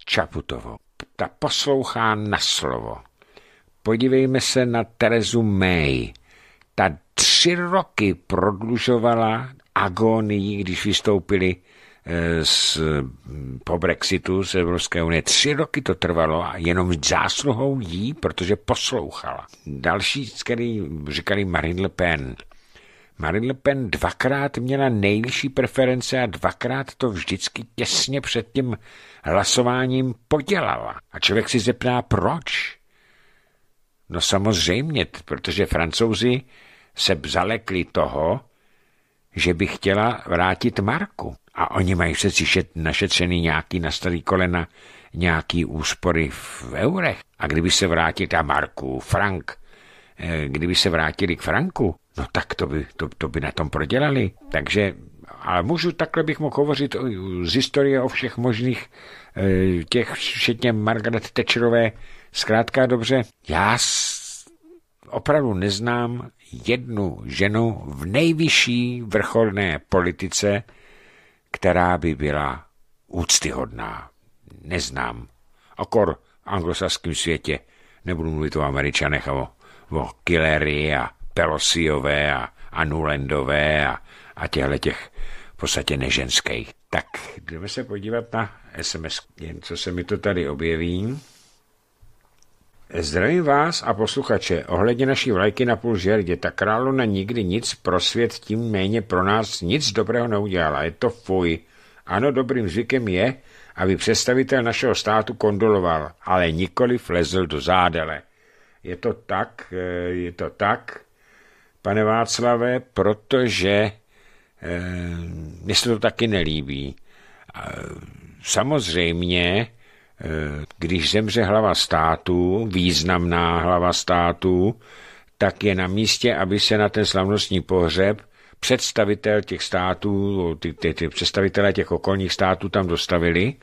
Čaputovou ta poslouchá na slovo. Podívejme se na Terezu May. Ta tři roky prodlužovala agonii, když vystoupili z, eh, po Brexitu z Evropské unie. Tři roky to trvalo a jenom zásluhou jí, protože poslouchala. Další, který říkali Marine Le Pen. Marine Le Pen dvakrát měla nejvyšší preference a dvakrát to vždycky těsně před tím hlasováním podělala. A člověk si zeptá, proč? No samozřejmě, protože francouzi se zalekli toho, že by chtěla vrátit Marku. A oni mají přeci našetřený nějaký na starý kolena nějaký úspory v eurech. A kdyby se vrátil ta Marku, Frank, eh, kdyby se vrátili k Franku, no tak to by, to, to by na tom prodělali. Takže a můžu, takhle bych mohl hovořit o, z historie o všech možných eh, těch, všetně Margaret Thatcherové, zkrátka dobře. Já opravdu neznám jednu ženu v nejvyšší vrcholné politice, která by byla úctyhodná. Neznám. Okor anglosaském světě. Nebudu mluvit o američanech o, o Killery a Pelosiové a, a Nulendové a a těchto těch v podstatě neženských. Tak, jdeme se podívat na SMS, jen co se mi to tady objeví. Zdravím vás a posluchače. Ohledně naší vlajky na půl žerdě, ta královna nikdy nic pro svět, tím méně pro nás nic dobrého neudělala. Je to fuj. Ano, dobrým zvykem je, aby představitel našeho státu kondoloval, ale nikoli flezl do zádele. Je to tak, eh, je to tak, pane Václave, protože Eh, mně se to taky nelíbí. Samozřejmě, eh, když zemře hlava státu, významná hlava státu, tak je na místě, aby se na ten slavnostní pohřeb představitel těch států, ty, ty, ty představitelé těch okolních států tam dostavili.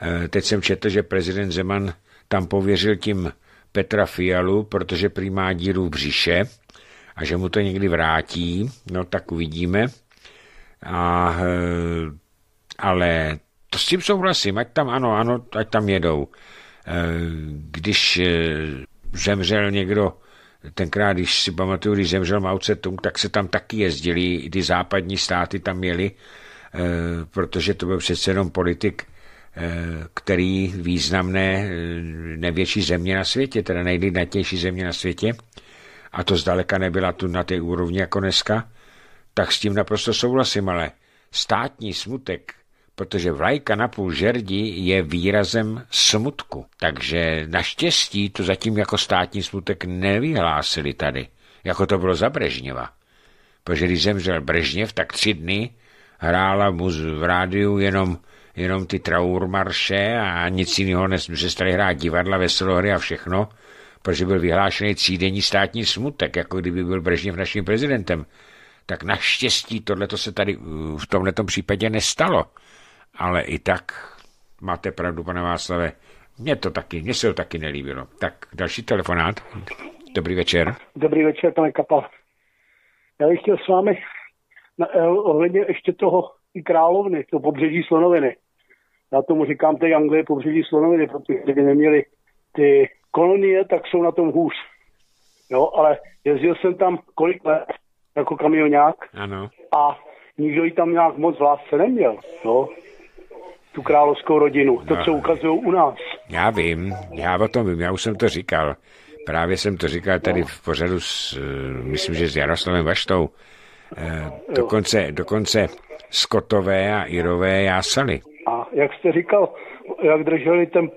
Eh, teď jsem četl, že prezident Zeman tam pověřil tím Petra Fialu, protože prý má díru v břiše a že mu to někdy vrátí, no tak uvidíme. A, eh, ale to s tím souhlasím, ať tam ano, ano, ať tam jedou. Eh, když eh, zemřel někdo, tenkrát, když si pamatuju, když zemřel Mao Tse Tung, tak se tam taky jezdili, i ty západní státy tam měli, protože to byl přece jenom politik, který významné největší země na světě, teda nejlidnatější země na světě, a to zdaleka nebyla tu na té úrovni jako dneska, tak s tím naprosto souhlasím, ale státní smutek, protože vlajka na půl žerdi je výrazem smutku. Takže naštěstí to zatím jako státní smutek nevyhlásili tady, jako to bylo za Brežněva. Protože když zemřel Brežněv, tak tři dny hrála mu v rádiu jenom, jenom ty traurmarše a nic jiného tady hrát divadla, veselohry a všechno, protože byl vyhlášený třídenní státní smutek, jako kdyby byl Brežněv naším prezidentem tak naštěstí tohle se tady eh, v tomto případě nestalo. Ale i tak máte pravdu, pane Václave. Mě to taky, mě se to taky nelíbilo. Tak další telefonát. Dobrý večer. Dobrý večer, pane Kapal. Já bych chtěl s vámi na, eh, ohledně ještě toho i královny, to pobřeží slonoviny. Já tomu říkám té Anglie pobřeží slonoviny, protože kdyby neměli ty kolonie, tak jsou na tom hůř. Jo, ale jezdil jsem tam kolik let jako kamionák. Ano. A nikdo ji tam nějak moc v lásce neměl, no. Tu královskou rodinu, to, no. co ukazují u nás. Já vím, já o tom vím, já už jsem to říkal. Právě jsem to říkal tady no. v pořadu s, eh, myslím, že s Jaroslavem Vaštou. Eh, dokonce, dokonce Skotové a Irové jásali. A jak jste říkal, jak drželi ten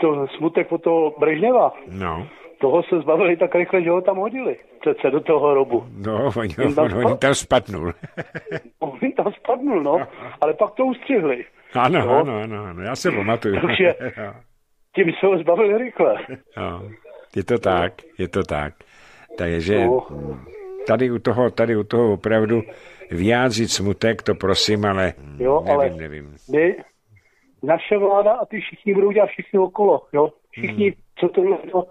to smutek po toho Brežneva? No toho se zbavili tak rychle, že ho tam hodili přece do toho robu. No, on, on, tam, on, on tam spadnul. on tam spadnul, no, ale pak to ustřihli. Ano, no. ano, ano, ano, já se pamatuju. Takže tím se ho zbavili rychle. No. Je to tak, je to tak. Takže tady u toho, tady u toho opravdu vyjádřit smutek, to prosím, ale jo, nevím, ale nevím. My, naše vláda a ty všichni budou dělat všichni okolo, jo. Všichni, hmm. co to, to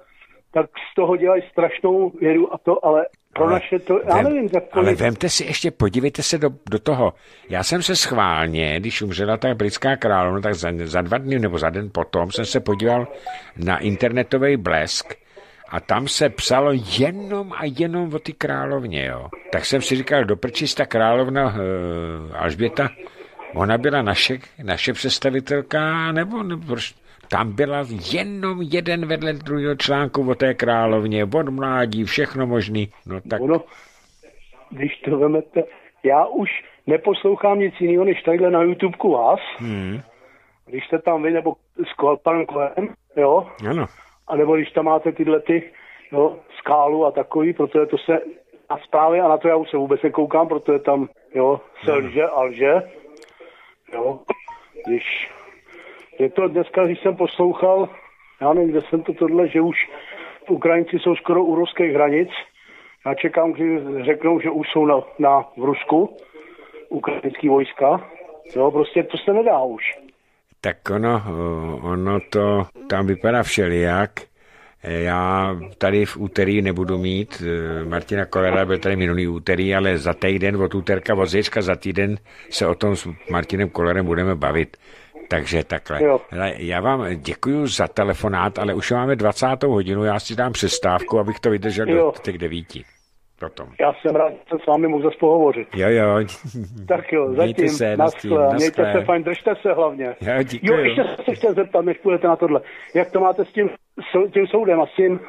tak z toho dělají strašnou věru a to, ale pro ale, naše to, já vem, nevím, tak Ale vemte si ještě, podívejte se do, do toho. Já jsem se schválně, když umřela ta britská královna, tak za, za dva dny nebo za den potom jsem se podíval na internetový blesk a tam se psalo jenom a jenom o ty královně, jo. Tak jsem si říkal, do ta královna uh, Alžběta, ona byla naše, naše představitelka, nebo, nebo tam byla jenom jeden vedle druhého článku o té královně, od mládí, všechno možný. No tak... Ono, když to vemete, já už neposlouchám nic jiného, než takhle na YouTubeku vás. Hmm. Když jste tam vy nebo s kol, panem jo? Ano. A nebo když tam máte tyhle ty, jo, skálu a takový, protože to se a zprávy a na to já už se vůbec nekoukám, protože tam, jo, se ano. lže a lže, jo, když je to dneska, když jsem poslouchal, já nevím, kde jsem to tohle, že už Ukrajinci jsou skoro u ruských hranic. Já čekám, když řeknou, že už jsou na, na v Rusku ukrajinský vojska. No, prostě to se nedá už. Tak ono, ono to tam vypadá všelijak. Já tady v úterý nebudu mít, eh, Martina Kolera byl tady minulý úterý, ale za týden od úterka, od zítřka za týden se o tom s Martinem Kolerem budeme bavit. Takže takhle. Jo. Já vám děkuji za telefonát, ale už máme 20. hodinu, já si dám přestávku, abych to vydržel jo. do těch devíti. Potom. Já jsem rád, že s vámi mohl zase pohovořit. Jo, jo. Tak jo, zatím. Mějte se, naschle, mějte se fajn, držte se hlavně. Jo, jo, ještě se chtěl zeptat, než půjdete na tohle. Jak to máte s tím, s tím soudem a s tím?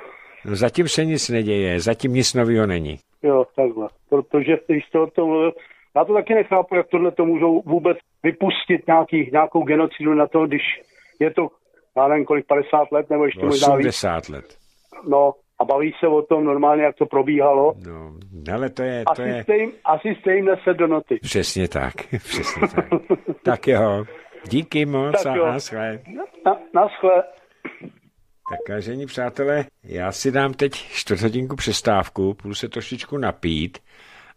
No zatím se nic neděje, zatím nic nového není. Jo, takhle. Protože když jste o tom mluvil, já to taky nechápu, jak tohle to můžou vůbec vypustit nějaký, nějakou genocidu na to, když je to, já nevím, kolik, 50 let nebo ještě 80 no, možná víc. let. No, a baví se o tom normálně, jak to probíhalo. No, ale to je... To asi, je... Jste jim, asi jste nese do noty. Přesně tak, přesně tak. tak jo, díky moc tak a jo. naschle. Na, naschle. Tak vážení přátelé, já si dám teď čtvrthodinku přestávku, půjdu se trošičku napít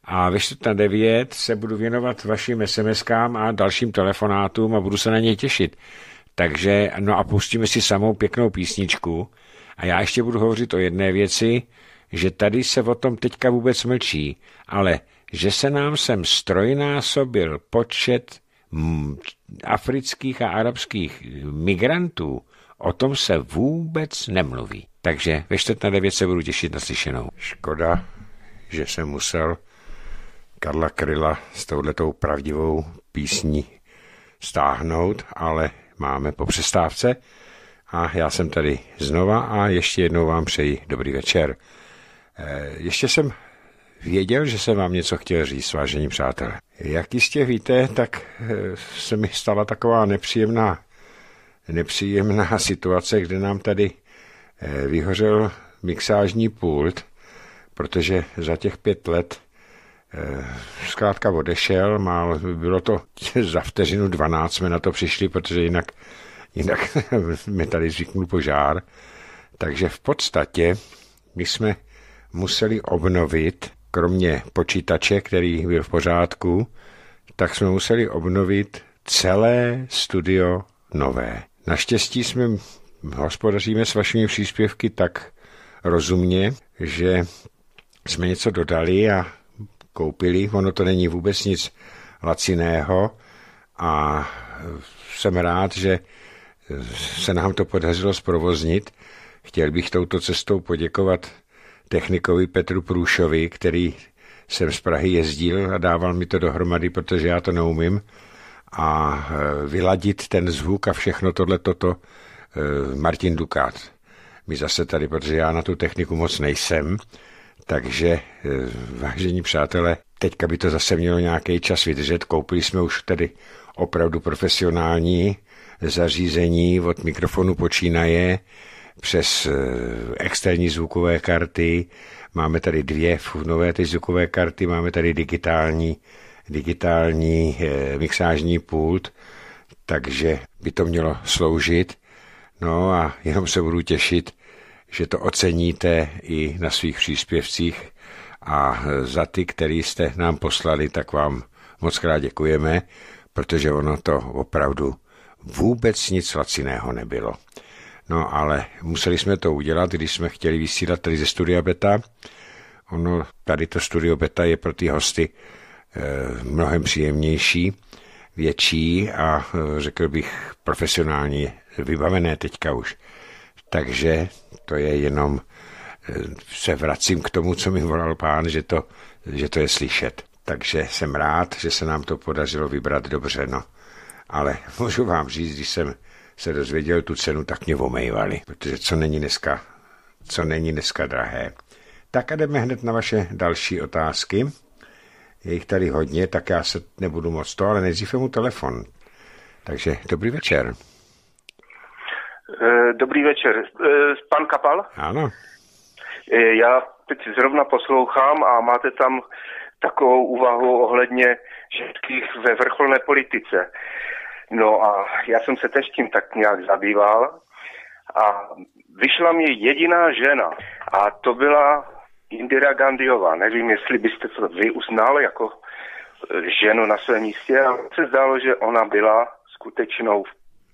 a ve čtvrt na devět se budu věnovat vašim sms a dalším telefonátům a budu se na něj těšit. Takže, no a pustíme si samou pěknou písničku. A já ještě budu hovořit o jedné věci, že tady se o tom teďka vůbec mlčí, ale že se nám sem strojnásobil počet mm, afrických a arabských migrantů, o tom se vůbec nemluví. Takže ve čtvrt na devět se budu těšit na slyšenou. Škoda, že jsem musel Karla Kryla s touhletou pravdivou písní stáhnout, ale máme po přestávce a já jsem tady znova a ještě jednou vám přeji dobrý večer. Eh, ještě jsem věděl, že jsem vám něco chtěl říct, vážení přátelé. Jak jistě víte, tak eh, se mi stala taková nepříjemná, nepříjemná situace, kde nám tady eh, vyhořel mixážní pult, protože za těch pět let Eh, zkrátka odešel, mal, bylo to za vteřinu 12 jsme na to přišli, protože jinak, jinak mi tady zvyknul požár. Takže v podstatě my jsme museli obnovit, kromě počítače, který byl v pořádku, tak jsme museli obnovit celé studio nové. Naštěstí jsme hospodaříme s vašimi příspěvky tak rozumně, že jsme něco dodali a koupili. Ono to není vůbec nic laciného a jsem rád, že se nám to podařilo zprovoznit. Chtěl bych touto cestou poděkovat technikovi Petru Průšovi, který jsem z Prahy jezdil a dával mi to dohromady, protože já to neumím. A e, vyladit ten zvuk a všechno tohle toto e, Martin Dukát mi zase tady, protože já na tu techniku moc nejsem. Takže, eh, vážení přátelé, teďka by to zase mělo nějaký čas vydržet. Koupili jsme už tady opravdu profesionální zařízení od mikrofonu počínaje přes eh, externí zvukové karty. Máme tady dvě nové ty zvukové karty, máme tady digitální, digitální eh, mixážní pult, takže by to mělo sloužit. No a jenom se budu těšit, že to oceníte i na svých příspěvcích a za ty, který jste nám poslali, tak vám moc krát děkujeme, protože ono to opravdu vůbec nic laciného nebylo. No ale museli jsme to udělat, když jsme chtěli vysílat tady ze studia Beta. Ono, tady to studio Beta je pro ty hosty eh, mnohem příjemnější, větší a eh, řekl bych profesionálně vybavené teďka už. Takže to je jenom, eh, se vracím k tomu, co mi volal pán, že to, že to je slyšet. Takže jsem rád, že se nám to podařilo vybrat dobře, no. Ale můžu vám říct, když jsem se dozvěděl tu cenu, tak mě omejvali, protože co není dneska, co není dneska drahé. Tak a jdeme hned na vaše další otázky. Je jich tady hodně, tak já se nebudu moc to, ale nejdřív mu telefon. Takže dobrý večer. Eh, dobrý večer. Eh, pan Kapal? Ano. Eh, já teď zrovna poslouchám a máte tam takovou úvahu ohledně ženských ve vrcholné politice. No a já jsem se tež tím tak nějak zabýval a vyšla mi jediná žena a to byla Indira Gandhiová. Nevím, jestli byste to vy uznal jako ženu na svém místě, ale se zdálo, že ona byla skutečnou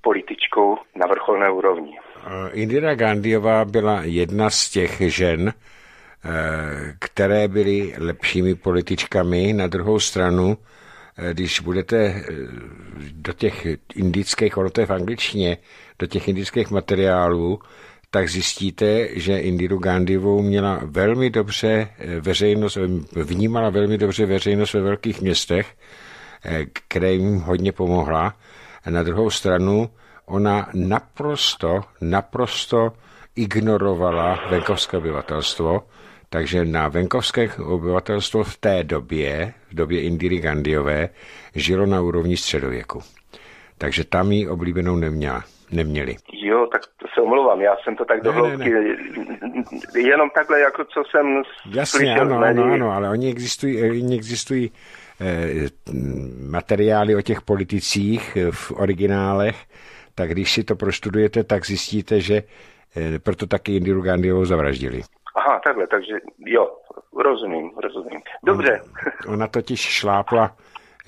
političkou na vrcholné úrovni. Eh, Indira Gandhiová byla jedna z těch žen, eh, které byly lepšími političkami. Na druhou stranu, eh, když budete do těch indických, ono to je v angličtině, do těch indických materiálů, tak zjistíte, že Indiru Gandhivou měla velmi dobře veřejnost, vnímala velmi dobře veřejnost ve velkých městech, které jim hodně pomohla a na druhou stranu ona naprosto, naprosto ignorovala venkovské obyvatelstvo, takže na venkovské obyvatelstvo v té době, v době Indiry Gandhiové, žilo na úrovni středověku. Takže tam ji oblíbenou neměla, neměli. Jo, tak to se omlouvám, já jsem to tak ne, dohloubky, ne, ne. jenom takhle, jako co jsem Jasně, slyšel ano, ano, ano, ale oni existují, oni existují Eh, materiály o těch politicích eh, v originálech, tak když si to prostudujete, tak zjistíte, že eh, proto taky Indiru Gandhiovou zavraždili. Aha, takhle, takže jo, rozumím, rozumím. Dobře. Ona, ona totiž šlápla,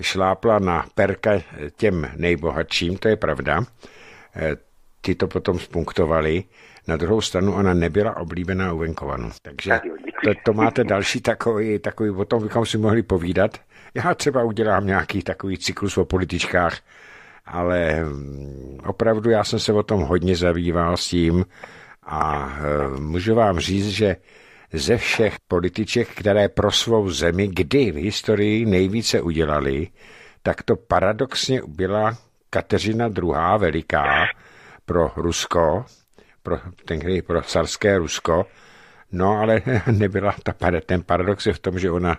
šlápla na perka těm nejbohatším, to je pravda. Ty to potom spunktovali. Na druhou stranu ona nebyla oblíbená u venkovanů. Takže to, to máte další takový, takový, o tom bychom si mohli povídat. Já třeba udělám nějaký takový cyklus o političkách, ale mm, opravdu já jsem se o tom hodně zabýval s tím a e, můžu vám říct, že ze všech političek, které pro svou zemi kdy v historii nejvíce udělali, tak to paradoxně byla Kateřina II. Veliká pro Rusko, pro, tenkrý pro carské Rusko, no ale nebyla ta, ten paradox je v tom, že ona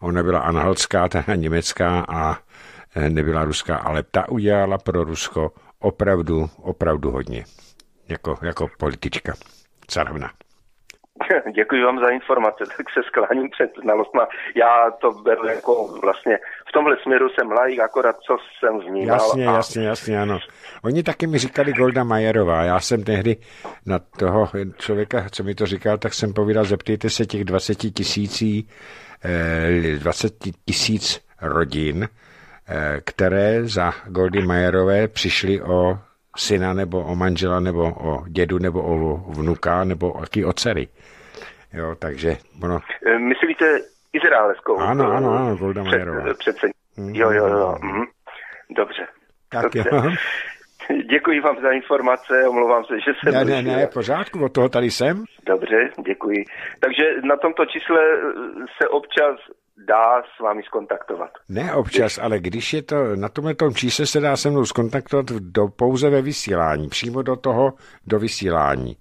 Ona byla anhalská, ta německá a eh, nebyla ruská, ale ta udělala pro Rusko opravdu, opravdu hodně. Jako, jako politička. Carovna. Děkuji vám za informace, tak se skláním před znalostma. Já to beru jako vlastně, v tomhle směru jsem laik, akorát co jsem vnímal. Jasně, a... jasně, jasně, ano. Oni taky mi říkali Golda Majerová, já jsem tehdy na toho člověka, co mi to říkal, tak jsem povídal, zeptejte se těch 20 tisící, 20 eh, tisíc rodin, eh, které za Goldy Majerové přišly o syna nebo o manžela nebo o dědu nebo o vnuka nebo o, o dcery. Jo, takže ono... Eh, myslíte izraelskou? Ano, ano, eh, ano, Golda Majerová. Eh, před, přece... Mhm. jo, jo, jo. Mhm. Dobře. Tak Dobře. jo. Děkuji vám za informace, omlouvám se, že jsem... Ne, ne, ne, pořádku, od toho tady jsem. Dobře, děkuji. Takže na tomto čísle se občas dá s vámi skontaktovat. Ne občas, ale když je to na tomhle tom čísle se dá se mnou skontaktovat do, pouze ve vysílání, přímo do toho, do vysílání.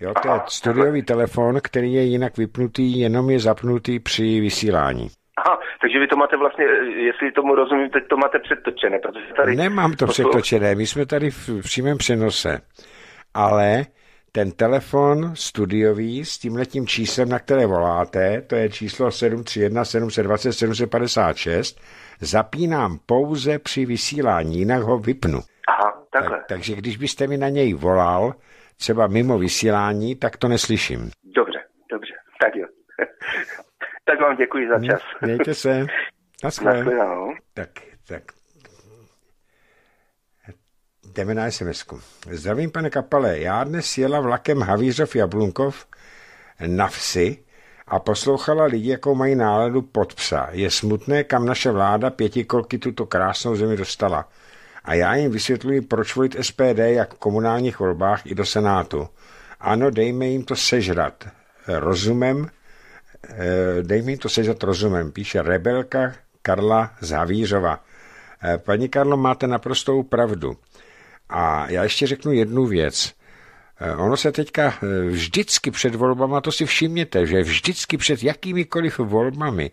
Jo, to Aha, je studiový telefon, který je jinak vypnutý, jenom je zapnutý při vysílání. Aha, takže vy to máte vlastně, eh, jestli tomu rozumím, teď to máte předtočené, protože tady... Nemám to předtočené, my jsme tady v přímém přenose, ale ten telefon studiový s tímhletím číslem, na které voláte, to je číslo 731 720 756, zapínám pouze při vysílání, jinak ho vypnu. Aha, takhle. Tak, takže když byste mi na něj volal, třeba mimo vysílání, tak to neslyším. Dobře, dobře, tak jo. tak vám děkuji za hmm, čas. Mějte se. Na, na tak, tak Jdeme na sms -ku. Zdravím, pane Kapale. Já dnes jela vlakem Havířov Jablunkov na vsi a poslouchala lidi, jakou mají náladu pod psa. Je smutné, kam naše vláda pětikolky tuto krásnou zemi dostala. A já jim vysvětluji, proč volit SPD jak v komunálních volbách i do Senátu. Ano, dejme jim to sežrat rozumem, eh, dejme jim to sežrat rozumem, píše rebelka Karla Zavířova. Eh, paní Karlo, máte naprostou pravdu. A já ještě řeknu jednu věc. Eh, ono se teďka eh, vždycky před volbama, to si všimněte, že vždycky před jakýmikoliv volbami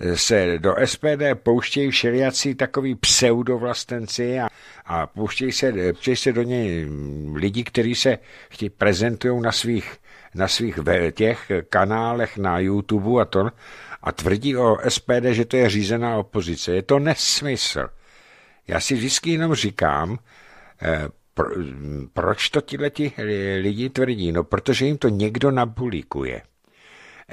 eh, se do SPD pouštějí všelijací takový pseudovlastenci a, a pouštějí, se, pouštějí se do něj mm, lidi, kteří se chtějí prezentují na svých, na svých těch kanálech na YouTube a to a tvrdí o SPD, že to je řízená opozice. Je to nesmysl. Já si vždycky jenom říkám, Eh, pro, proč to tihleti lidi tvrdí? No, protože jim to někdo nabulikuje.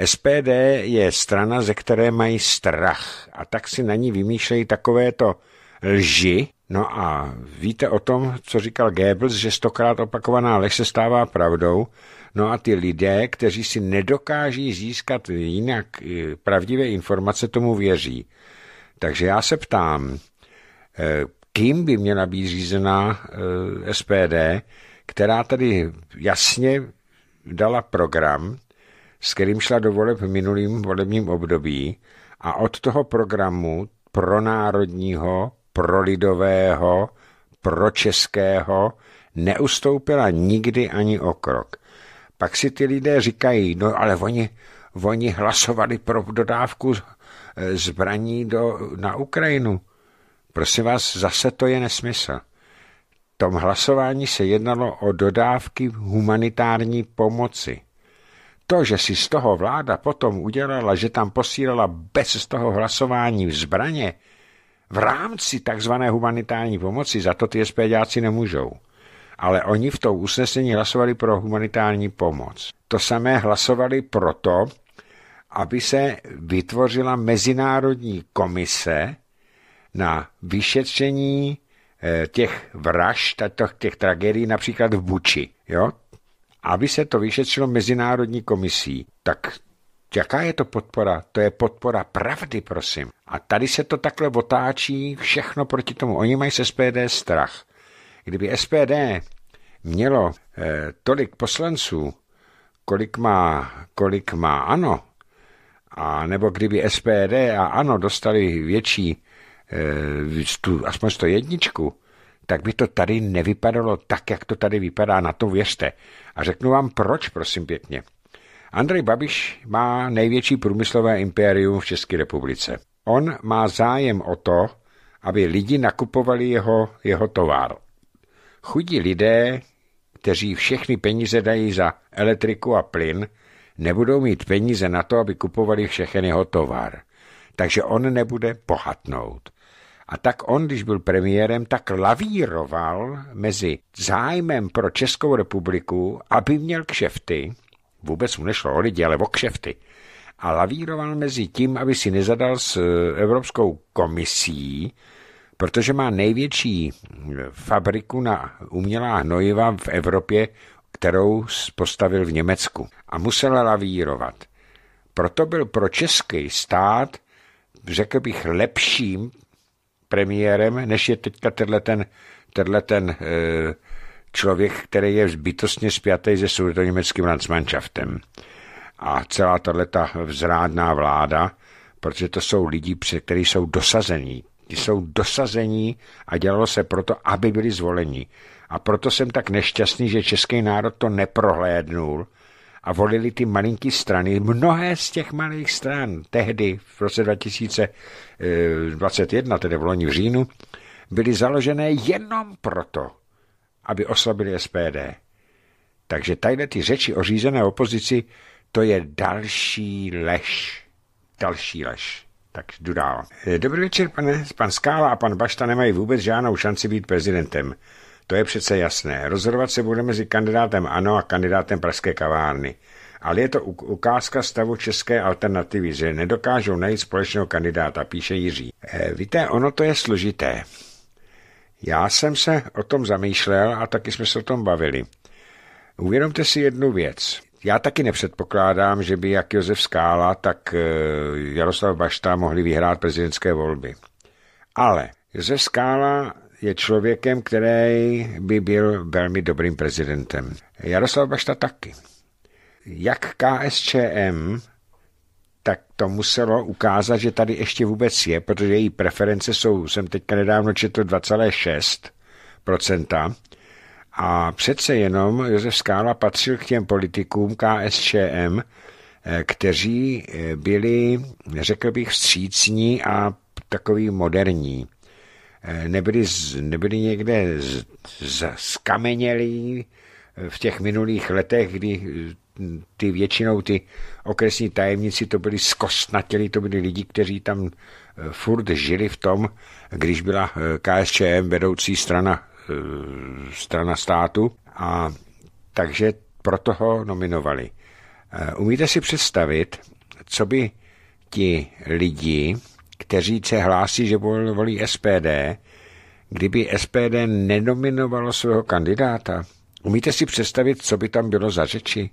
SPD je strana, ze které mají strach a tak si na ní vymýšlejí takovéto lži. No a víte o tom, co říkal Goebbels, že stokrát opakovaná lež se stává pravdou. No a ty lidé, kteří si nedokáží získat jinak eh, pravdivé informace, tomu věří. Takže já se ptám, eh, kým by měla být řízená eh, SPD, která tady jasně dala program, s kterým šla do voleb v minulým volebním období a od toho programu pro pro národního, lidového, pro českého neustoupila nikdy ani o krok. Pak si ty lidé říkají, no ale oni, oni hlasovali pro dodávku eh, zbraní do, na Ukrajinu. Prosím vás, zase to je nesmysl. V tom hlasování se jednalo o dodávky humanitární pomoci. To, že si z toho vláda potom udělala, že tam posílala bez toho hlasování v zbraně, v rámci takzvané humanitární pomoci, za to ty SPDáci nemůžou. Ale oni v tom usnesení hlasovali pro humanitární pomoc. To samé hlasovali proto, aby se vytvořila mezinárodní komise, na vyšetření eh, těch vražd a těch tragédií například v Buči, jo? aby se to vyšetřilo mezinárodní komisí. Tak jaká je to podpora? To je podpora pravdy, prosím. A tady se to takhle otáčí všechno proti tomu. Oni mají z SPD strach. Kdyby SPD mělo eh, tolik poslanců, kolik má, kolik má ANO, a nebo kdyby SPD a ANO dostali větší Eh, tu, aspoň jedničku, tak by to tady nevypadalo tak, jak to tady vypadá, na to věřte. A řeknu vám proč, prosím pěkně. Andrej Babiš má největší průmyslové impérium v České republice. On má zájem o to, aby lidi nakupovali jeho, jeho tovar. Chudí lidé, kteří všechny peníze dají za elektriku a plyn, nebudou mít peníze na to, aby kupovali všechny jeho tovar takže on nebude bohatnout. A tak on, když byl premiérem, tak lavíroval mezi zájmem pro Českou republiku, aby měl kšefty, vůbec mu nešlo o lidi, ale o kšefty, a lavíroval mezi tím, aby si nezadal s eh, Evropskou komisí, protože má největší eh, fabriku na umělá hnojiva v Evropě, kterou postavil v Německu a musel lavírovat. Proto byl pro český stát řekl bych, lepším premiérem, než je teďka tenhle ten, tenhle ten eh, člověk, který je zbytostně spjatý se sudetoněmeckým Landsmannschaftem. A celá tato vzrádná vláda, protože to jsou lidi, kteří jsou dosazení. Ti jsou dosazení a dělalo se proto, aby byli zvoleni. A proto jsem tak nešťastný, že český národ to neprohlédnul a volili ty malinký strany. Mnohé z těch malých stran tehdy v roce 2021, eh, tedy v loni v říjnu, byly založené jenom proto, aby oslabili SPD. Takže tady ty řeči o řízené opozici, to je další lež. Další lež. Tak jdu dál. Eh, dobrý večer, pane, pan Skála a pan Bašta nemají vůbec žádnou šanci být prezidentem. To je přece jasné. Rozhodovat se bude mezi kandidátem ANO a kandidátem Pražské kavárny. Ale je to ukázka stavu české alternativy, že nedokážou najít společného kandidáta, píše Jiří. E, víte, ono to je složité. Já jsem se o tom zamýšlel a taky jsme se o tom bavili. Uvědomte si jednu věc. Já taky nepředpokládám, že by jak Josef Skála, tak eh, Jaroslav Bašta mohli vyhrát prezidentské volby. Ale Josef Skála je člověkem, který by byl velmi dobrým prezidentem. Jaroslav Bašta taky. Jak KSČM, tak to muselo ukázat, že tady ještě vůbec je, protože její preference jsou, jsem teďka nedávno četl, 2,6%. A přece jenom Josef Skála patřil k těm politikům KSČM, eh, kteří eh, byli, řekl bych, vstřícní a takový moderní. Eh, nebyli, z, nebyli někde zkamenělí eh, v těch minulých letech, kdy eh, ty většinou ty okresní tajemníci to byli zkostnatěli, to byli lidi, kteří tam furt žili v tom, když byla KSČM vedoucí strana, strana státu a takže proto ho nominovali. Umíte si představit, co by ti lidi, kteří se hlásí, že volí SPD, kdyby SPD nenominovalo svého kandidáta? Umíte si představit, co by tam bylo za řeči?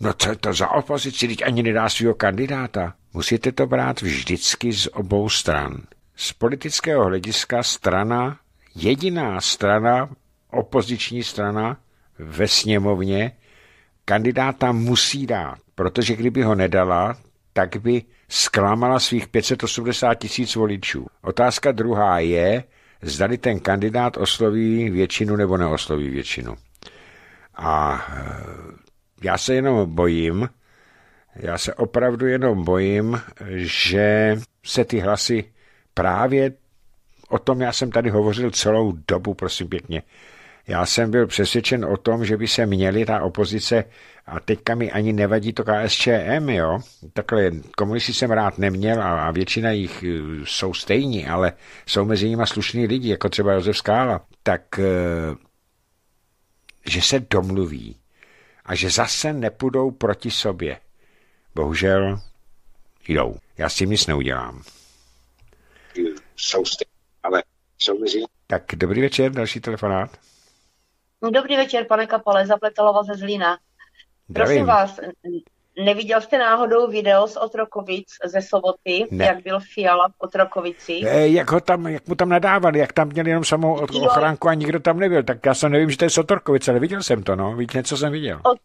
No co je to za opozici, když ani nedá svého kandidáta. Musíte to brát vždycky z obou stran. Z politického hlediska strana, jediná strana, opoziční strana ve sněmovně, kandidáta musí dát, protože kdyby ho nedala, tak by zklamala svých 580 tisíc voličů. Otázka druhá je, zdali ten kandidát osloví většinu nebo neosloví většinu. A eh, já se jenom bojím, já se opravdu jenom bojím, že se ty hlasy právě o tom já jsem tady hovořil celou dobu, prosím pěkně, já jsem byl přesvědčen o tom, že by se měli ta opozice, a teďka mi ani nevadí to KSČM, jo, takhle komunisti jsem rád neměl a, a většina jich e, jsou stejní, ale jsou mezi nimi slušní lidi, jako třeba Josef Skála, tak e, že se domluví a že zase nepůjdou proti sobě. Bohužel jdou. Já s tím nic neudělám. Jsou stejní, ale jsou mezi... Tak dobrý večer, další telefonát. No dobrý večer, pane Kapale, zapletalová ze Zlína. Prosím Dravím. vás, Neviděl jste náhodou video z Otrokovic ze soboty, ne. jak byl Fiala v Otrokovicích? E, jak, ho tam, jak mu tam nadávali, jak tam měli jenom samou ochránku a nikdo tam nebyl. Tak já se nevím, že to je z Otrokovic, ale viděl jsem to, no. Víš, něco jsem viděl. Od,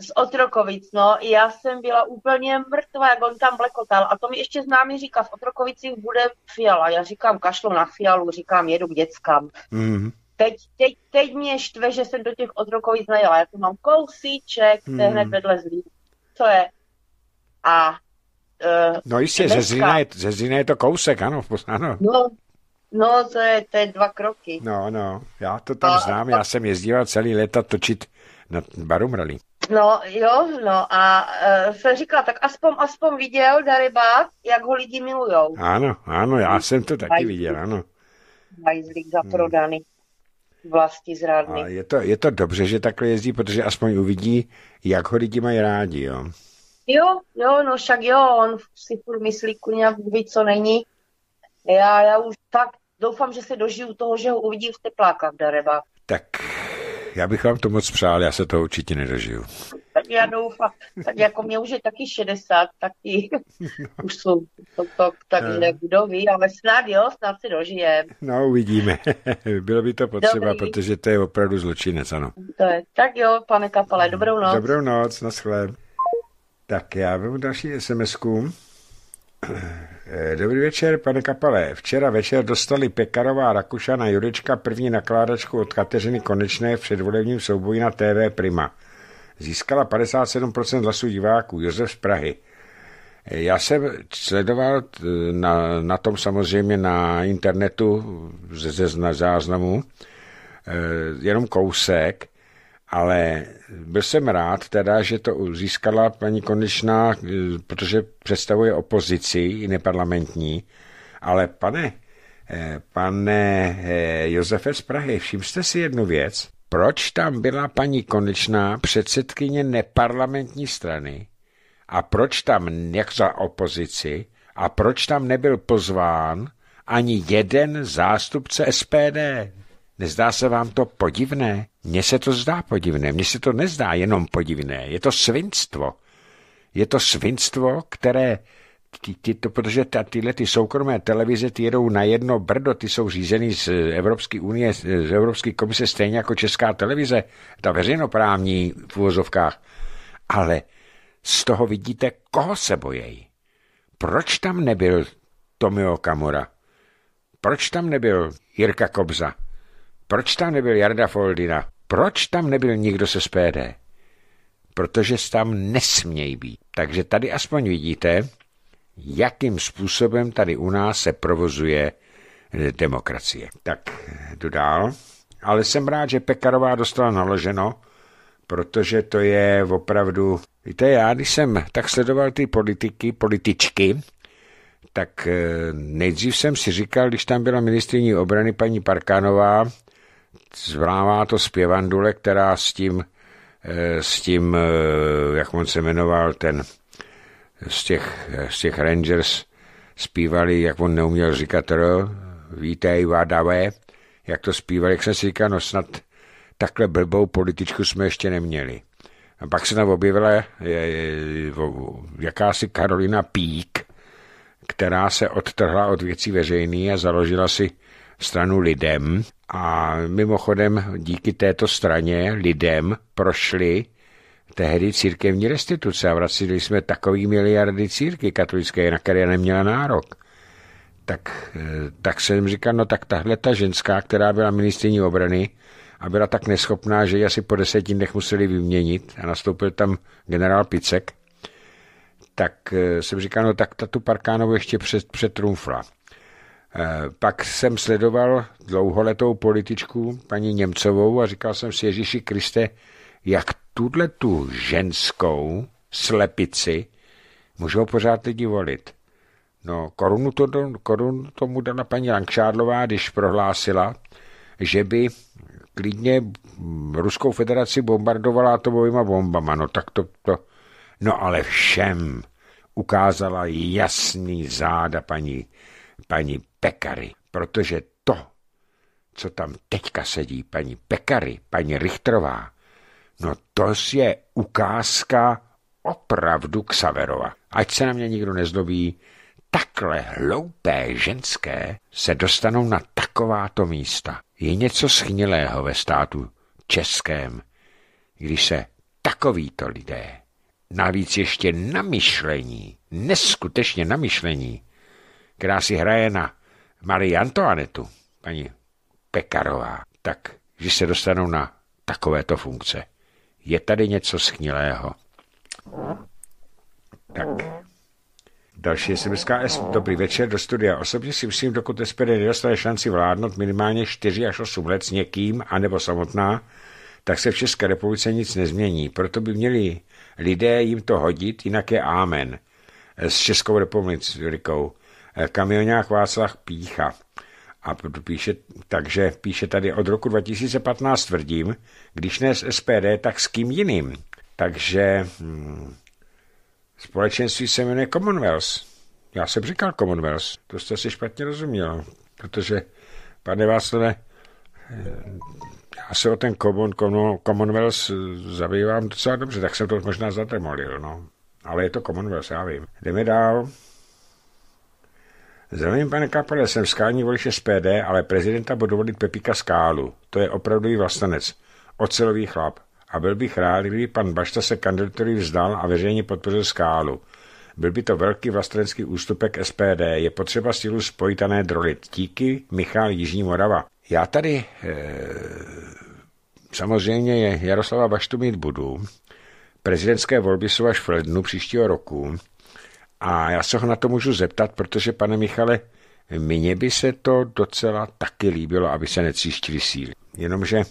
z Otrokovic, no. Já jsem byla úplně mrtvá, jak on tam blekotal. A to mi ještě známý říká, v Otrokovicích bude Fiala. Já říkám, kašlo na Fialu, říkám, jedu k dětskám. Mm-hmm teď, teď, teď mě štve, že jsem do těch odrokových znajela, Já tu mám kousíček, to je hmm. hned vedle zlí. Co je? A Uh, no jistě, dneska, ze Zlína, je, ze Zlína je to kousek, ano. ano. No, no to, je, to je dva kroky. No, no, já to tam a, znám, já jsem jezdíval celý léta točit na Barumrali. No jo, no a uh, jsem říkala, tak aspoň, aspoň viděl Darybák, jak ho lidi milujou. Ano, ano, já hmm. jsem to taky viděl, ano. Bajzlík zaprodaný. Hmm vlastní zrádný. A je to, je to dobře, že takhle jezdí, protože aspoň uvidí, jak ho lidi mají rádi, jo? Jo, jo, no však jo, on si furt myslí, kurňa, ví, co není. Já, já už tak doufám, že se dožiju toho, že ho uvidí v teplákách, Dareba. Tak, já bych vám to moc přál, já se toho určitě nedožiju já doufám, tak jako mě už je taky 60, taky už jsou to, to, tak eh. kdo ví, ale snad jo, snad si dožijem. No uvidíme, bylo by to potřeba, Dobrý. protože to je opravdu zločinec, ano. To je. Tak jo, pane Kapale, dobrou noc. Dobrou noc, naschle. Tak já vemu další sms -ku. Eh, dobrý večer, pane Kapale. Včera večer dostali Pekarová Rakušana Jurečka první nakládačku od Kateřiny Konečné v předvolebním souboji na TV Prima získala 57% hlasů diváků, Josef z Prahy. Já jsem sledoval eh, na, na tom samozřejmě na internetu ze, ze záznamu eh, jenom kousek, ale byl jsem rád teda, že to získala paní Konečná, eh, protože představuje opozici i neparlamentní, ale pane, pane Josefe z Prahy, jste si jednu věc, proč tam byla paní Konečná předsedkyně neparlamentní strany a proč tam, jak za opozici, a proč tam nebyl pozván ani jeden zástupce SPD. Nezdá se vám to podivné? Mně se to zdá podivné, mně se to nezdá jenom podivné, je to svinstvo. Je to svinstvo, které ty, ty, to, protože ta, tyhle ty soukromé televize ty jedou na jedno brdo, ty jsou řízeny z Evropské unie, z Evropské komise, stejně jako česká televize, ta veřejnoprávní v uvozovkách. Ale z toho vidíte, koho se bojejí. Proč tam nebyl Tomio Kamura? Proč tam nebyl Jirka Kobza? Proč tam nebyl Jarda Foldina? Proč tam nebyl nikdo se SPD? Protože tam nesmějí být. Takže tady aspoň vidíte, jakým způsobem tady u nás se provozuje eh, demokracie. Tak jdu dál. Ale jsem rád, že Pekarová dostala naloženo, protože to je opravdu... Víte, já když jsem tak sledoval ty politiky, političky, tak eh, nejdřív jsem si říkal, když tam byla ministriní obrany paní Parkanová, zvlává to zpěvandule, která s tím, eh, s tím, jak on se jmenoval, ten z těch, z těch Rangers zpívali, jak on neuměl říkat R, vítej, vádavé, jak to zpívali, jak jsem si říkal, no snad takhle blbou političku jsme ještě neměli. A pak se tam objevila je, je, jakási Karolina Pík, která se odtrhla od věcí veřejný a založila si stranu Lidem. A mimochodem díky této straně Lidem prošli tehdy církevní restituce a vracili jsme takový miliardy círky katolické, na které neměla nárok. Tak, eh, tak jsem říkal, no tak tahle ta ženská, která byla ministriní obrany a byla tak neschopná, že ji asi po deseti dnech museli vyměnit a nastoupil tam generál Picek, tak eh, jsem říkal, no tak ta tu Parkánovu ještě před, přetrumfla. Eh, pak jsem sledoval dlouholetou političku paní Němcovou a říkal jsem si, Ježíši Kriste, jak tuhle tu ženskou slepici můžou pořád lidi volit. No, korunu, to, korunu tomu dala paní Langšádlová, když prohlásila, že by klidně Ruskou federaci bombardovala atomovýma bombama. No tak to, to... No ale všem ukázala jasný záda paní, paní Pekary, protože to, co tam teďka sedí, paní Pekary, paní Richtrová, No to je ukázka opravdu Xaverova. Ať se na mě nikdo nezlobí, takhle hloupé ženské se dostanou na takováto místa. Je něco schnilého ve státu českém, když se takovýto lidé, navíc ještě namyšlení, neskutečně namyšlení, která si hraje na Marie Antoanetu, paní Pekarová, tak, že se dostanou na takovéto funkce. Je tady něco schnilého. Tak. Další SMS. Dobrý večer do studia. Osobně si myslím, dokud SPD nedostane šanci vládnout minimálně 4 až 8 let s někým, anebo samotná, tak se v České republice nic nezmění. Proto by měli lidé jim to hodit, jinak je ámen. S Českou republikou. Kamionák Václav Pícha. A píše, takže píše tady od roku 2015 tvrdím, když ne s SPD, tak s kým jiným. Takže hmm, společenství se jmenuje Commonwealth. Já jsem říkal Commonwealth, to jste si špatně rozuměl, protože, pane Václave, eh, já se o ten common, common, Commonwealth eh, zabývám docela dobře, tak jsem to možná zatemolil, no. Ale je to Commonwealth, já vím. Jdeme dál. Zdravím, pane Kapele, jsem skální volič SPD, ale prezidenta budu volit Pepika Skálu. To je opravdový vlastenec. Ocelový chlap. A byl bych rád, kdyby pan Bašta se kandidatury vzdal a veřejně podpořil Skálu. Byl by to velký vlastenecký ústupek SPD. Je potřeba sílu spojit a ne drolit. Díky, Michal Jižní Morava. Já tady e, samozřejmě Jaroslava Baštu mít budu. Prezidentské volby jsou až v lednu příštího roku. A já se ho na to můžu zeptat, protože, pane Michale, mně by se to docela taky líbilo, aby se necíštili síly. Jenomže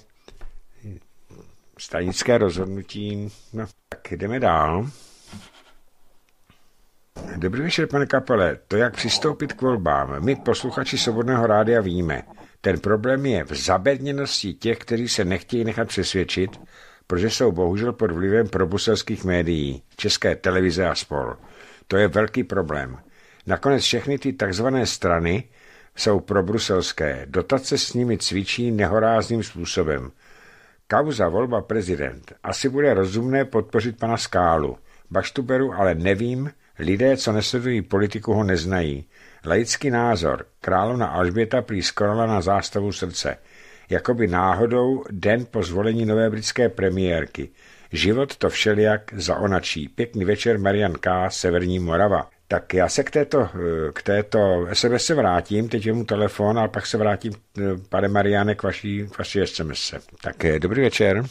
stanické rozhodnutí... No, tak jdeme dál. Dobrý večer, pane Kapele. To, jak přistoupit k volbám. My, posluchači Svobodného rádia, víme. Ten problém je v zabedněnosti těch, kteří se nechtějí nechat přesvědčit, protože jsou bohužel pod vlivem probuselských médií, české televize a spol. To je velký problém. Nakonec všechny ty takzvané strany jsou probruselské. Dotace s nimi cvičí nehorázným způsobem. Kauza volba prezident. Asi bude rozumné podpořit pana Skálu. Baštuberu ale nevím, lidé, co nesledují politiku, ho neznají. Laický názor. Královna Alžběta prý na zástavu srdce. Jakoby náhodou den po zvolení nové britské premiérky. Život to všelijak zaonačí. Pěkný večer, Marian K., Severní Morava. Tak já se k této, eh, k této SMS se vrátím, teď je mu telefon a pak se vrátím, eh, pane Mariane, k vaší, k vaší SMS. Tak eh, dobrý večer.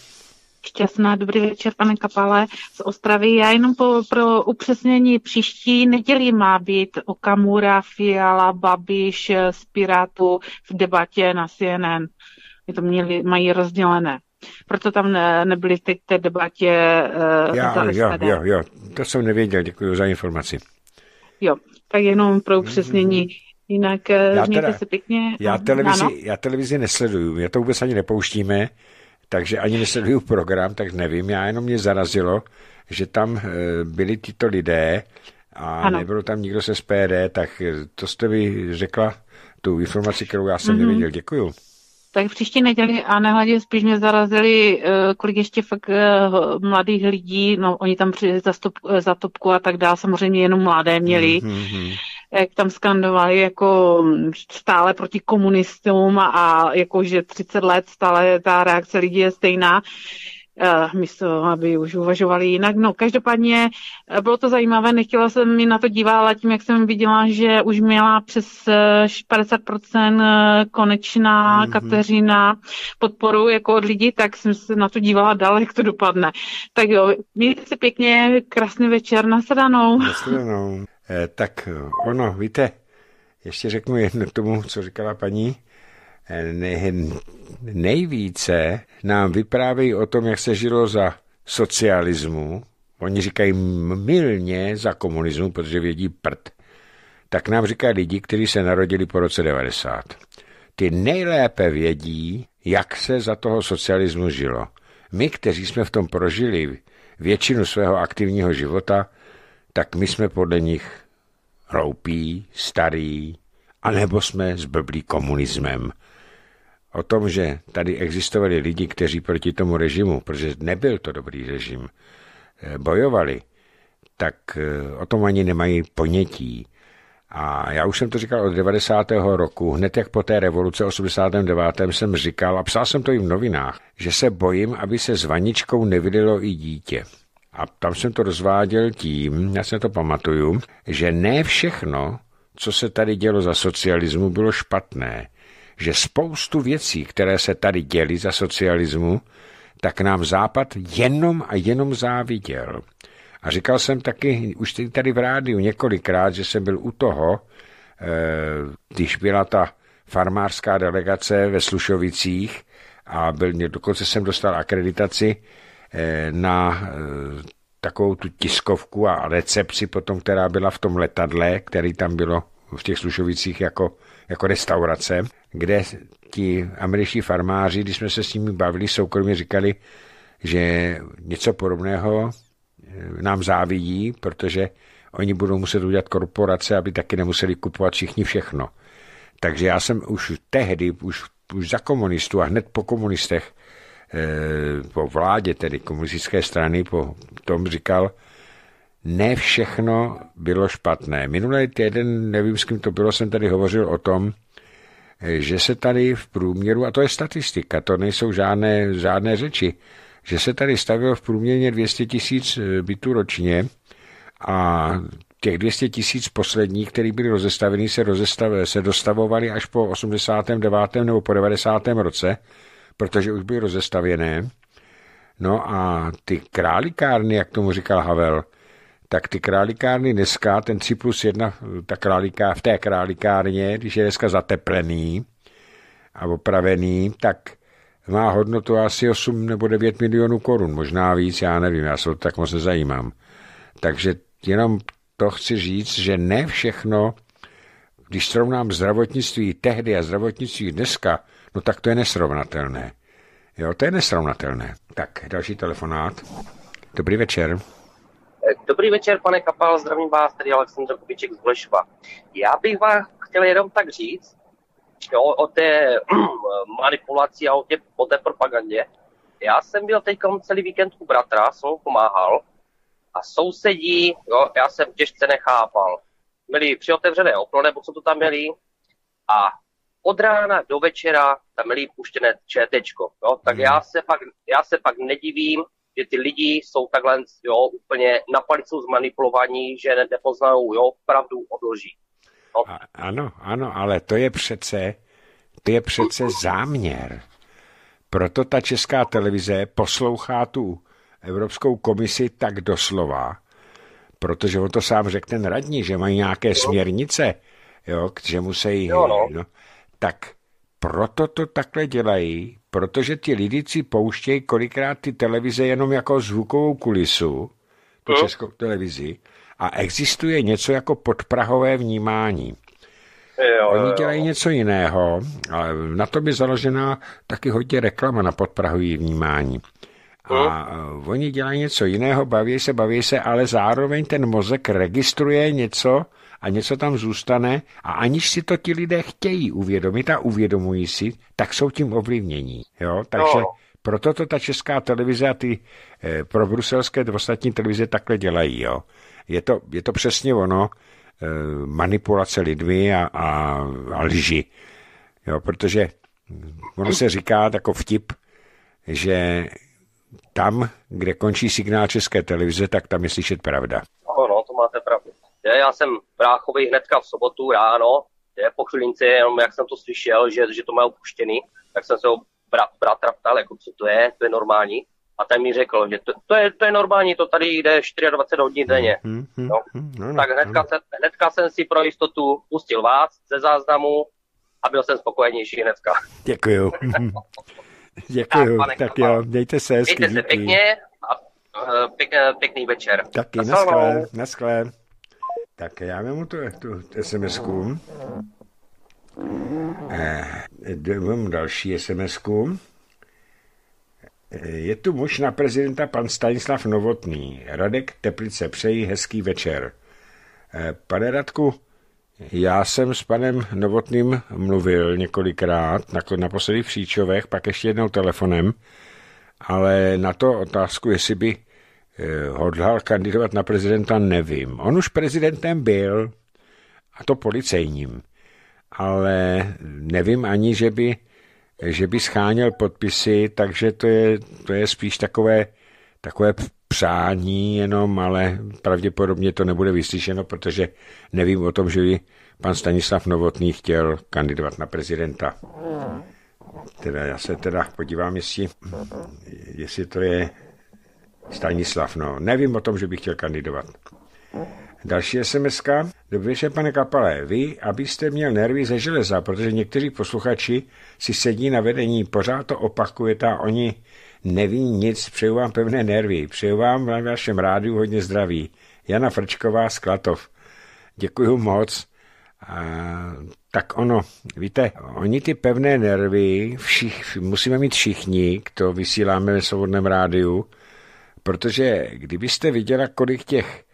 Šťastná, dobrý večer, pane Kapale z Ostravy. Já jenom po, pro upřesnění příští neděli má být Okamura, Fiala, Babiš z Pirátu v debatě na CNN. Je to měli, mají rozdělené proto tam ne, nebyly teď té debatě uh, já, za jo, jo, jo, to jsem nevěděl, děkuji za informaci. Jo, tak jenom pro mhm, upřesnění. Mhm. Jinak eh, já mějte teda, se pěkně. Já televizi, já televizi nesleduju, já to vůbec ani nepouštíme, takže ani nesleduju program, tak nevím, já jenom mě zarazilo, že tam eh, byli tyto lidé a ano. nebyl tam nikdo se SPD, tak to jste mi řekla tu informaci, kterou já jsem mm-hmm. neviděl. Děkuju tak příští neděli a nehledě spíš mě zarazili, eh, kolik ještě fakt eh, mladých lidí, no oni tam přijeli za, stop, eh, za topku a tak dále, samozřejmě jenom mladé měli, mm-hmm. jak tam skandovali jako mm, stále proti komunistům a, a jako, že 30 let stále ta reakce lidí je stejná. Eh, místo, aby už uvažovali jinak. No, každopádně eh, bylo to zajímavé, nechtěla jsem mi na to dívat, ale tím, jak jsem viděla, že už měla přes 50% eh, konečná mm-hmm. Kateřina podporu jako od lidí, tak jsem se na to dívala dál, jak to dopadne. Tak jo, mějte se pěkně, krásný večer, nasadanou. Nasadanou. Eh, tak ono, víte, ještě řeknu jedno tomu, co říkala paní, nejvíce nám vyprávějí o tom, jak se žilo za socialismu, oni říkají milně za komunismu, protože vědí prd, tak nám říkají lidi, kteří se narodili po roce 90. Ty nejlépe vědí, jak se za toho socialismu žilo. My, kteří jsme v tom prožili většinu svého aktivního života, tak my jsme podle nich hloupí, starý, anebo jsme zblblí komunismem o tom, že tady existovali lidi, kteří proti tomu režimu, protože nebyl to dobrý režim, eh, bojovali, tak eh, o tom ani nemají ponětí. A já už jsem to říkal od 90. roku, hned jak po té revoluce 89. jsem říkal, a psal jsem to i v novinách, že se bojím, aby se s vaničkou nevydalo i dítě. A tam jsem to rozváděl tím, já se to pamatuju, že ne všechno, co se tady dělo za socialismu, bylo špatné že spoustu věcí, které se tady děly za socialismu, tak nám Západ jenom a jenom záviděl. A říkal jsem taky, už tady v rádiu několikrát, že jsem byl u toho, eh, když byla ta farmářská delegace ve Slušovicích a byl, dokonce jsem dostal akreditaci eh, na eh, takovou tu tiskovku a recepci potom, která byla v tom letadle, který tam bylo v těch Slušovicích jako, jako restaurace kde ti američtí farmáři, když jsme se s nimi bavili soukromě, říkali, že něco podobného eh, nám závidí, protože oni budou muset udělat korporace, aby taky nemuseli kupovat všichni všechno. Takže já jsem už tehdy, už, už za komunistů a hned po komunistech, eh, po vládě tedy komunistické strany, po tom říkal, ne všechno bylo špatné. Minulý týden, nevím, s kým to bylo, jsem tady hovořil o tom, že se tady v průměru, a to je statistika, to nejsou žádné, žádné řeči, že se tady stavilo v průměrně 200 tisíc eh, bytů ročně a těch 200 tisíc posledních, které byly rozestaveny, se, se dostavovaly až po 89. nebo po 90. roce, protože už byly rozestavěné. No a ty králikárny, jak tomu říkal Havel, tak ty králikárny dneska, ten 3 plus 1, ta králika, v té králikárně, když je dneska zateplený a opravený, tak má hodnotu asi 8 nebo 9 milionů korun, možná víc, já nevím, já se to tak moc nezajímám. Takže jenom to chci říct, že ne všechno, když srovnám zdravotnictví tehdy a zdravotnictví dneska, no tak to je nesrovnatelné. Jo, to je nesrovnatelné. Tak, další telefonát. Dobrý večer. Dobrý večer, pane Kapal, zdravím vás, tady Aleksandr Kubiček z Blešva. Já bych vám chtěl jenom tak říct, jo, o té manipulaci a o, té, o té propagandě. Já jsem byl teď celý víkend u bratra, jsem pomáhal a sousedí, jo, já jsem těžce nechápal. Měli otevřené okno, nebo co to tam měli, a od rána do večera tam měli puštěné četečko. Jo, tak mhm. já, se pak, já se pak nedivím, že ty lidi jsou takhle jo, úplně na palicu zmanipulovaní, že nepoznají jo, pravdu odloží. No. A, ano, ano, ale to je přece, to je přece záměr. Proto ta česká televize poslouchá tu Evropskou komisi tak doslova, protože on to sám řekl ten radní, že mají nějaké směrnice, jo, že musí... Jo, no. No, tak proto to takhle dělají, protože ti lidici pouštějí kolikrát ty televize jenom jako zvukovou kulisu, tu no. českou televizi, a existuje něco jako podprahové vnímání. Jo, Oni dělají jo. něco jiného, ale na to by založená taky hodně reklama na podprahové vnímání. A hmm. oni dělají něco jiného, baví se, baví se, ale zároveň ten mozek registruje něco, a něco tam zůstane a aniž si to ti lidé chtějí uvědomit a uvědomují si, tak jsou tím ovlivnění. Jo? Takže no. proto to ta česká televize a ty e, eh, pro bruselské ostatní televize takhle dělají. Jo? Je, to, je to přesně ono, e, manipulace lidmi a, a, a lži. Jo? Protože hm, ono se říká jako vtip, že tam, kde končí signál české televize, tak tam je slyšet pravda. No, no, to máte pravdu. Že já jsem práchový hnedka v sobotu ráno, že po chvilinci, jenom jak jsem to slyšel, že, že to má opuštěný, tak jsem se ho bra, bratra ptal, jako co to je, to je normální. A ten mi řekl, že to, to, je, to je normální, to tady jde 24 hodin denně. Mm-hmm, no. Mm-hmm, no, no. tak hnedka, no. Se, hnedka jsem si pro jistotu pustil vás ze záznamu a byl jsem spokojenější hnedka. Děkuju. Děkuju, tak, tak jo, mějte se hezky. Mějte se pěkně a eh, pěk, pěkný večer. Taky, na naschle. Tak já vemu tu, tu sms -ku. Eh, vemu další sms -ku. Eh, je tu muž na prezidenta pan Stanislav Novotný. Radek Teplice, přeji hezký večer. Eh, pane Radku, já jsem s panem Novotným mluvil několikrát, naposledy v Příčovech, pak ještě jednou telefonem, ale na to otázku, jestli by Eh, hodlal kandidovat na prezidenta, nevím. On už prezidentem byl, a to policejním, ale nevím ani, že by, že by scháněl podpisy, takže to je, to je spíš takové, takové přání jenom, ale pravděpodobně to nebude vyslyšeno, protože nevím o tom, že by pan Stanislav Novotný chtěl kandidovat na prezidenta. Teda já se teda podívám, jestli, jestli to je Stanislav, no, nevím o tom, že bych chtěl kandidovat. Další sms -ka. Dobře, že pane Kapalé. Vy, abyste měl nervy ze železa, protože někteří posluchači si sedí na vedení, pořád to opakujete a oni neví nic. Přeju vám pevné nervy. Přeju vám na vašem rádiu hodně zdraví. Jana Frčková z Klatov. Děkuji moc. A, tak ono, víte, oni ty pevné nervy všich, musíme mít všichni, kdo vysíláme ve svobodném rádiu, Protože kdybyste viděla, kolik těch,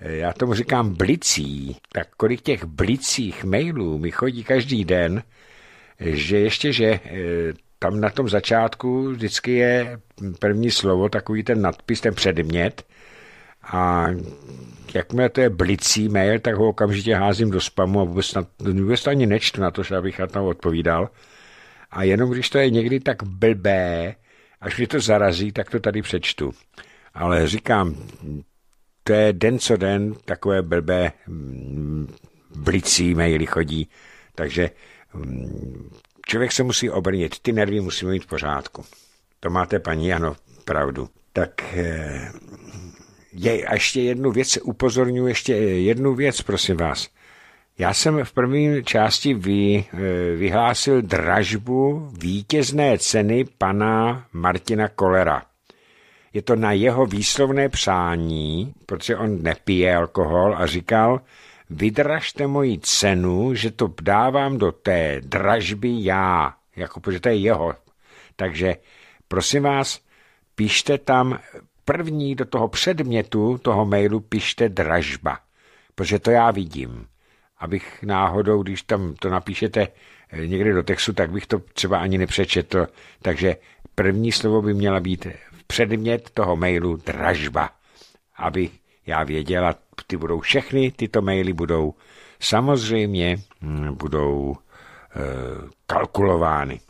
eh, já tomu říkám blicí, tak kolik těch blicích mailů mi chodí každý den, že ještě, že eh, tam na tom začátku vždycky je první slovo, takový ten nadpis, ten předmět, a jakmile to je blicí mail, tak ho okamžitě házím do spamu a vůbec, na, vůbec ani nečtu na to, že abych na to odpovídal. A jenom když to je někdy tak blbé, až mě to zarazí, tak to tady přečtu ale říkám, to je den co den, takové blbé blicí mm, maily chodí, takže mm, člověk se musí obrnit, ty nervy musí mít v pořádku. To máte, paní, ano, pravdu. Tak eh, je, a ještě jednu věc, upozorňuji ještě jednu věc, prosím vás. Já jsem v první části vy, eh, vyhlásil dražbu vítězné ceny pana Martina Kolera je to na jeho výslovné přání, protože on nepije alkohol a říkal, vydražte moji cenu, že to dávám do té dražby já, jako protože to je jeho. Takže prosím vás, pište tam první do toho předmětu toho mailu pište dražba, protože to já vidím. Abych náhodou, když tam to napíšete eh, někde do textu, tak bych to třeba ani nepřečetl. Takže první slovo by měla být předmět toho mailu dražba, aby já věděla, ty budou všechny tyto maily budou samozřejmě hm, budou e, kalkulovány.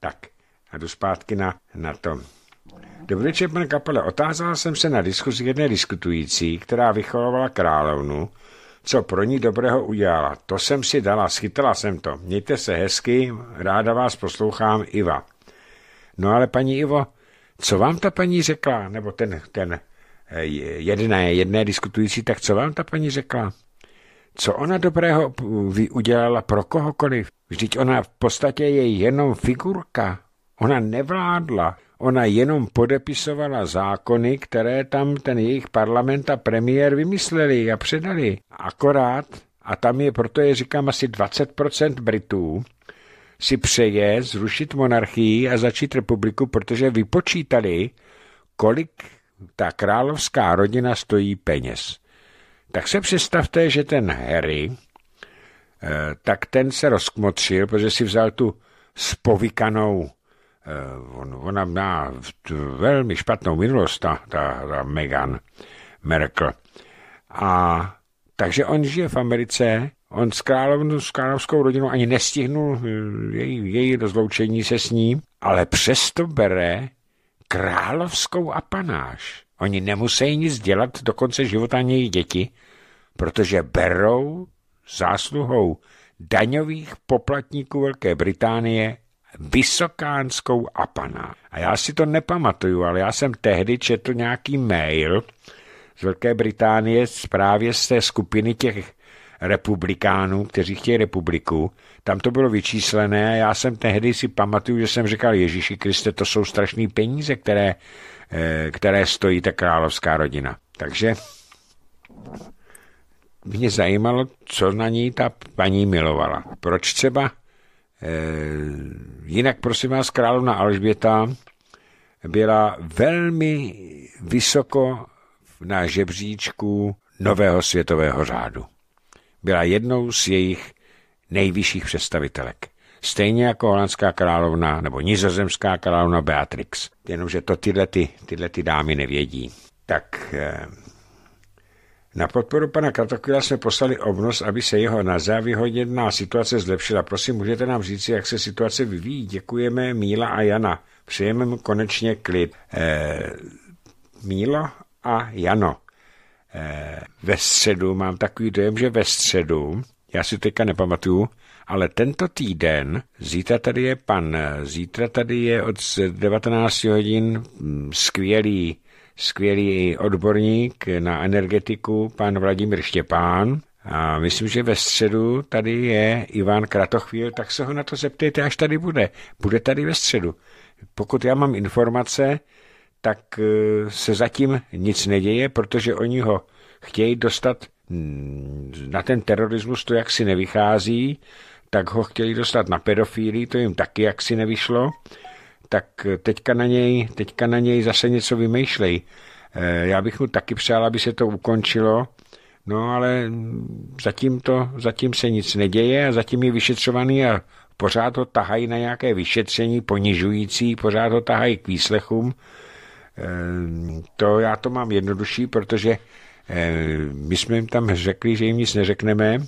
Tak, a jdu zpátky na, na to. Dobrý večer, pane kapele. Otázala jsem se na diskuzi jedné diskutující, která vychovala královnu, co pro ní dobrého udělala. To jsem si dala, schytala jsem to. Mějte se hezky, ráda vás poslouchám, Iva. No ale paní Ivo, co vám ta paní řekla, nebo ten, ten eh, jedné, jedné diskutující, tak co vám ta paní řekla? Co ona dobrého udělala pro kohokoliv? Vždyť ona v podstatě je jenom figurka. Ona nevládla, ona jenom podepisovala zákony, které tam ten jejich parlament a premiér vymysleli a předali. Akorát, a tam je, proto je říkám, asi 20% Britů, si přeje zrušit monarchii a začít republiku, protože vypočítali, kolik ta královská rodina stojí peněz. Tak se představte, že ten Harry, eh, tak ten se rozkmotřil, protože si vzal tu spovykanou, eh, ona má velmi špatnou minulost, ta, ta, ta Meghan Merkel. A takže on žije v Americe On s, královnu, s královskou rodinou ani nestihnul eh, její, její rozloučení se s ním, ale přesto bere královskou apanáž. Oni nemusí nic dělat do konce života ani jejich děti, protože berou zásluhou daňových poplatníků Velké Británie vysokánskou apaná. A já si to nepamatuju, ale já jsem tehdy četl nějaký mail z Velké Británie právě z té skupiny těch republikánů, kteří chtějí republiku. Tam to bylo vyčíslené a já jsem tehdy si pamatuju, že jsem říkal Ježíši Kriste, to jsou strašné peníze, které, eh, které stojí ta královská rodina. Takže mě zajímalo, co na ní ta paní milovala. Proč třeba? Eh, jinak prosím vás, královna Alžběta byla velmi vysoko na žebříčku nového světového řádu byla jednou z jejich nejvyšších představitelek. Stejně jako holandská královna nebo nizozemská královna Beatrix. Jenomže to tyhle, ty, tyhle ty dámy nevědí. Tak eh, na podporu pana Kratochvíla jsme poslali obnos, aby se jeho na závihodněná situace zlepšila. Prosím, můžete nám říct, jak se situace vyvíjí. Děkujeme Míla a Jana. Přejeme mu konečně klid. Eh, Mílo a Jano. Eh, ve středu, mám takový dojem, že ve středu, já si teďka nepamatuju, ale tento týden, zítra tady je pan, zítra tady je od 19 hodin mm, skvělý, skvělý odborník na energetiku, pan Vladimír Štěpán. A myslím, že ve středu tady je Ivan Kratochvíl, tak se ho na to zeptejte, až tady bude. Bude tady ve středu. Pokud já mám informace, tak eh, se zatím nic neděje, protože oni ho chtějí dostat mm, na ten terorismus, to jaksi nevychází, tak ho chtějí dostat na pedofílii, to jim taky jaksi nevyšlo, tak eh, teďka na něj, teďka na něj zase něco vymýšlej. Eh, já bych mu taky přál, aby se to ukončilo, no ale mm, zatím, to, zatím se nic neděje a zatím je vyšetřovaný a pořád ho tahají na nějaké vyšetření ponižující, pořád ho tahají k výslechům, to já to mám jednodušší, protože eh, my jsme jim tam řekli, že jim nic neřekneme,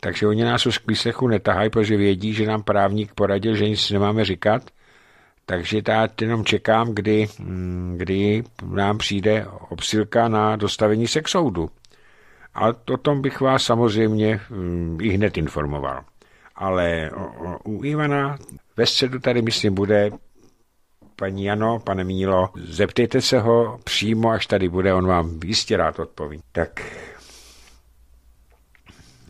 takže oni nás už k výslechu netahají, protože vědí, že nám právník poradil, že nic nemáme říkat. Takže já jenom čekám, kdy, mm, kdy nám přijde obsilka na dostavení se k soudu. A o tom bych vás samozřejmě mm, i hned informoval. Ale u Ivana ve středu tady, myslím, bude Paní Jano, pane Mílo, zeptejte se ho přímo, až tady bude, on vám jistě rád odpoví. Tak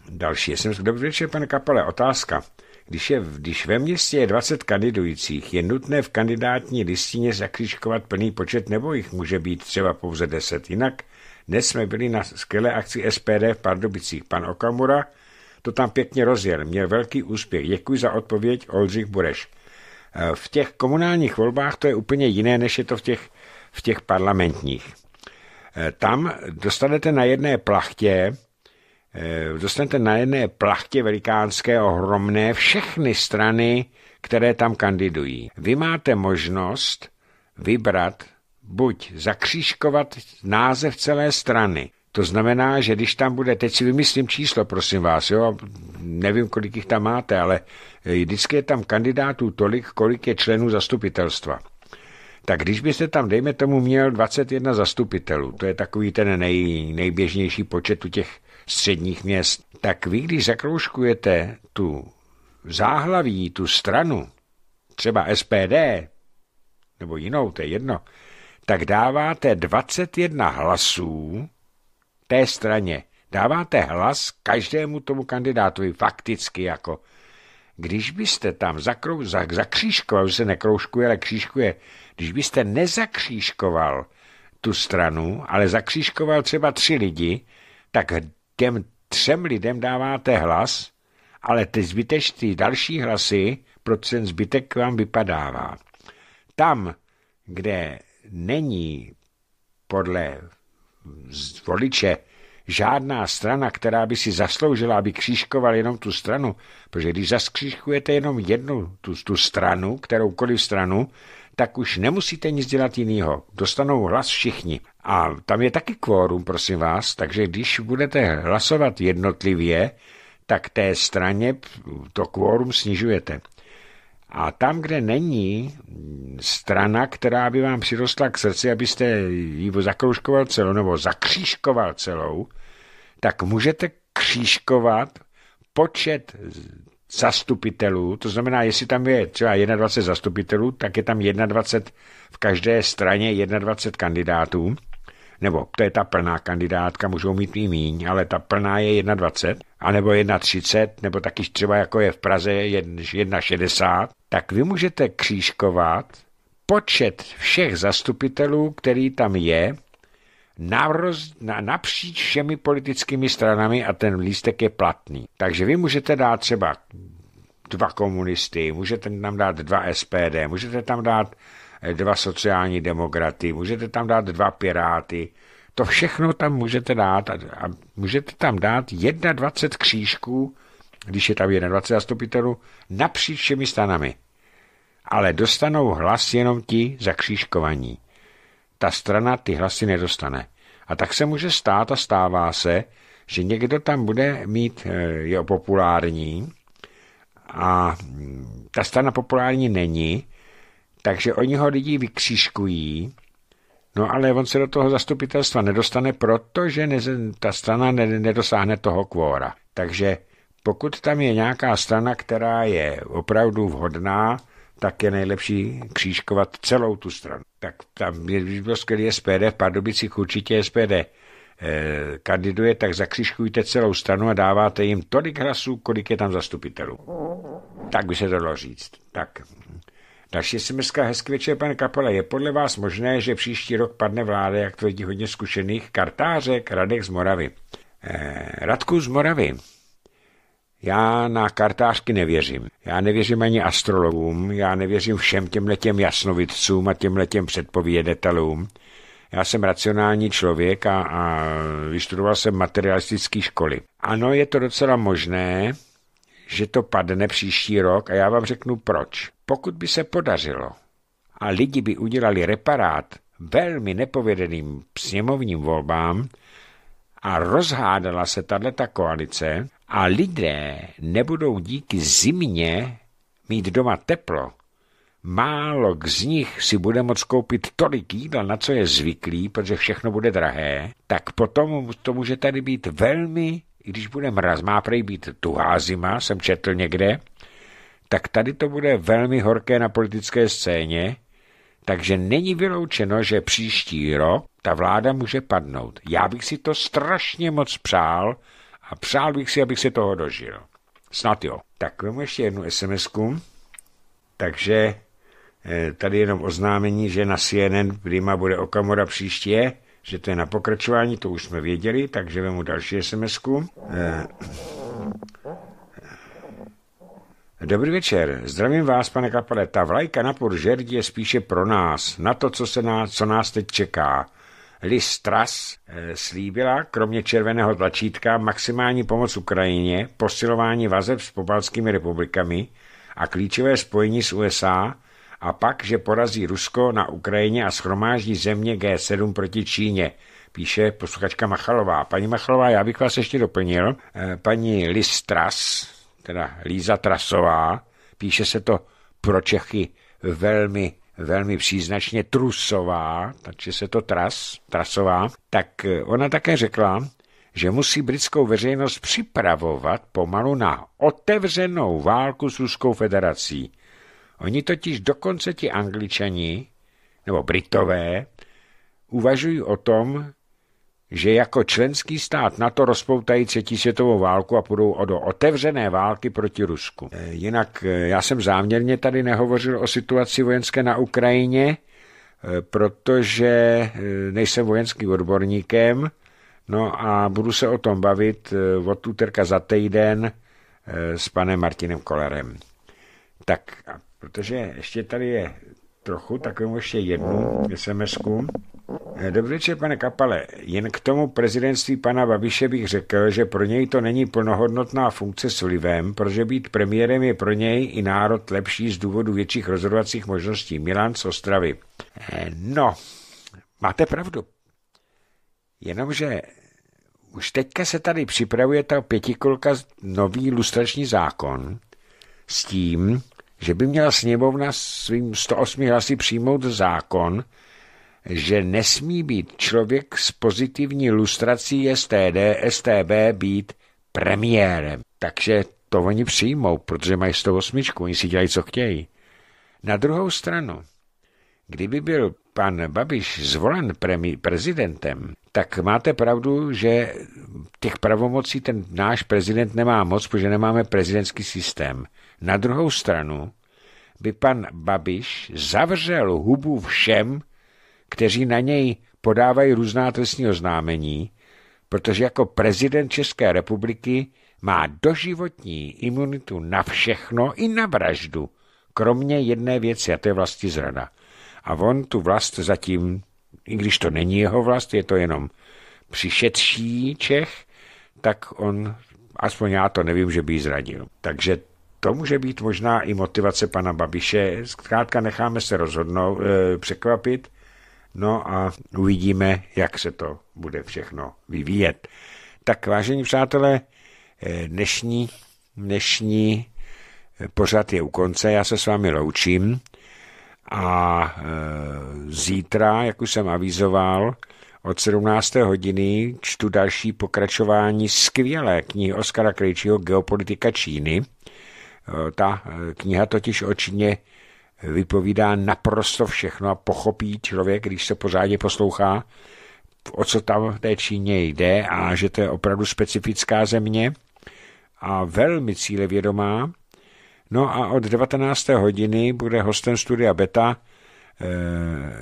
další. Jsem dobře večer, pane Kapale, Otázka. Když, je, když ve městě je 20 kandidujících, je nutné v kandidátní listině zakřížkovat plný počet nebo jich může být třeba pouze 10? Jinak dnes jsme byli na skvělé akci SPD v Pardubicích. Pan Okamura to tam pěkně rozjel. Měl velký úspěch. Děkuji za odpověď, Oldřich Bureš. V těch komunálních volbách to je úplně jiné, než je to v těch, v těch parlamentních. Eh, tam dostanete na jedné plachtě, eh, dostanete na jedné plachtě velikánské ohromné všechny strany, které tam kandidují. Vy máte možnost vybrat buď zakřížkovat název celé strany, to znamená, že když tam bude, teď si vymyslím číslo, prosím vás, jo, nevím, kolik jich tam máte, ale eh, vždycky je tam kandidátů tolik, kolik je členů zastupitelstva. Tak když byste tam, dejme tomu, měl 21 zastupitelů, to je takový ten nej, nejběžnější počet u těch středních měst, tak vy, když zakroužkujete tu záhlaví, tu stranu, třeba SPD, nebo jinou, to je jedno, tak dáváte 21 hlasů té straně. Dáváte hlas každému tomu kandidátovi fakticky jako. Když byste tam zakrou, za, zakřížkoval, už se nekroužkuje, ale křížkuje, když byste nezakřížkoval tu stranu, ale zakřížkoval třeba tři lidi, tak těm třem lidem dáváte hlas, ale ty zbytečné další hlasy, pro ten zbytek vám vypadává. Tam, kde není podle voliče, žádná strana, která by si zasloužila, aby křížkoval jenom tu stranu, protože když zaskřížkujete jenom jednu tu, tu stranu, kteroukoliv stranu, tak už nemusíte nic dělat jiného. Dostanou hlas všichni. A tam je taky kvórum, prosím vás, takže když budete hlasovat jednotlivě, tak té straně to kvórum snižujete. A tam, kde není mm, strana, která by vám přirostla k srdci, abyste ji zakroužkoval celou nebo zakřížkoval celou, tak můžete křížkovat počet zastupitelů, to znamená, jestli tam je třeba 21 zastupitelů, tak je tam 21 v každé straně 21 kandidátů nebo to je ta plná kandidátka, můžou mít i míň, ale ta plná je 1,20, anebo 1,30, nebo taky třeba jako je v Praze 1,60, tak vy můžete křížkovat počet všech zastupitelů, který tam je, na, napříč všemi politickými stranami a ten lístek je platný. Takže vy můžete dát třeba dva komunisty, můžete tam dát dva SPD, můžete tam dát dva sociální demokraty, můžete tam dát dva piráty, to všechno tam můžete dát a, a můžete tam dát 21 křížků, když je tam 21 zastupitelů, napříč všemi stanami. Ale dostanou hlas jenom ti za křížkovaní. Ta strana ty hlasy nedostane. A tak se může stát a stává se, že někdo tam bude mít, e, je populární a ta strana populární není, takže oni ho lidi vykřížkují, no ale on se do toho zastupitelstva nedostane, protože ne, ta strana ne, nedosáhne toho kvóra. Takže pokud tam je nějaká strana, která je opravdu vhodná, tak je nejlepší křížkovat celou tu stranu. Tak tam je bylo skvělý SPD, v Pardubicích určitě SPD eh, kandiduje, tak zakřížkujte celou stranu a dáváte jim tolik hlasů, kolik je tam zastupitelů. Tak by se to dalo říct. Tak Další sms hezký večer, pane Kapela. Je podle vás možné, že příští rok padne vláda, jak tvrdí hodně zkušených kartářek Radek z Moravy? Eh, Radku z Moravy, já na kartářky nevěřím. Já nevěřím ani astrologům, já nevěřím všem těmhletěm jasnovidcům a těmhletěm předpovědetelům. Já jsem racionální člověk a, a vystudoval jsem materialistické školy. Ano, je to docela možné, že to padne příští rok a já vám řeknu proč. Pokud by se podařilo a lidi by udělali reparát velmi nepovedeným sněmovním volbám a rozhádala se tato koalice a lidé nebudou díky zimě mít doma teplo, málo k z nich si bude moct koupit tolik jídla, na co je zvyklý, protože všechno bude drahé, tak potom to může tady být velmi i když bude mraz, má prej být tuhá zima, jsem četl někde, tak tady to bude velmi horké na politické scéně, takže není vyloučeno, že příští rok ta vláda může padnout. Já bych si to strašně moc přál a přál bych si, abych se toho dožil. Snad jo. Tak vám ještě jednu sms -ku. Takže eh, tady jenom oznámení, že na CNN Prima bude Okamura příště že to je na pokračování, to už jsme věděli, takže vemu další sms -ku. Eh, eh, dobrý večer, zdravím vás, pane kapele. Ta vlajka na poržerdí je spíše pro nás, na to, co, se nás, co nás teď čeká. Liz Truss eh, slíbila, kromě červeného tlačítka, maximální pomoc Ukrajině, posilování vazeb s pobalskými republikami a klíčové spojení s USA – a pak, že porazí Rusko na Ukrajině a schromáždí země G7 proti Číně píše posluchačka Machalová. Paní Machalová, já bych vás ještě doplnil. Eh, paní Liz Tras, teda Líza Trasová, píše se to pro Čechy velmi, velmi příznačně Trusová, takže se to Tras, Trasová, tak eh, ona také řekla, že musí britskou veřejnost připravovat pomalu na otevřenou válku s Ruskou federací. Oni totiž dokonce ti angličani, nebo britové, uvažují o tom, že jako členský stát NATO rozpoutají třetí světovou válku a půjdou o do otevřené války proti Rusku. E, jinak e, já jsem záměrně tady nehovořil o situaci vojenské na Ukrajině, e, protože nejsem vojenským odborníkem, no a budu se o tom bavit od úterka za týden s panem Martinem Kolerem. Tak protože ještě tady je trochu, takovému ještě jednu sms -ku. Eh, Dobrý večer, pane Kapale. Jen k tomu prezidentství pana Babiše bych řekl, že pro něj to není plnohodnotná funkce s vlivem, protože být premiérem je pro něj i národ lepší z důvodu větších rozhodovacích možností. Milan z Ostravy. Eh, no, máte pravdu. Jenomže už teďka se tady připravuje ta pětikolka nový lustrační zákon s tím, že by měla sněmovna svým 108 hlasy přijmout zákon, že nesmí být člověk s pozitivní lustrací STD, STB být premiérem. Takže to oni přijmou, protože mají 108, oni si dělají, co chtějí. Na druhou stranu, kdyby byl pan Babiš zvolen prezidentem, tak máte pravdu, že těch pravomocí ten náš prezident nemá moc, protože nemáme prezidentský systém. Na druhou stranu by pan Babiš zavřel hubu všem, kteří na něj podávají různá trestní oznámení, protože jako prezident České republiky má doživotní imunitu na všechno i na vraždu, kromě jedné věci, a to je vlastní zrada. A on tu vlast zatím, i když to není jeho vlast, je to jenom přišetší Čech, tak on, aspoň já to nevím, že by ji zradil. Takže to může být možná i motivace pana Babiše. Zkrátka necháme se rozhodnout, eh, překvapit, no a uvidíme, jak se to bude všechno vyvíjet. Tak vážení přátelé, eh, dnešní, dnešní eh, pořad je u konce, já se s vámi loučím a zítra, jak už jsem avizoval, od 17. hodiny čtu další pokračování skvělé knihy Oskara Krejčího Geopolitika Číny – Eh, ta eh, kniha totiž o Číně eh, vypovídá naprosto všechno a pochopí člověk, když se pořádně poslouchá, o co tam v té Číně jde a že to je opravdu specifická země a velmi cílevědomá. No a od 19. hodiny bude hostem studia Beta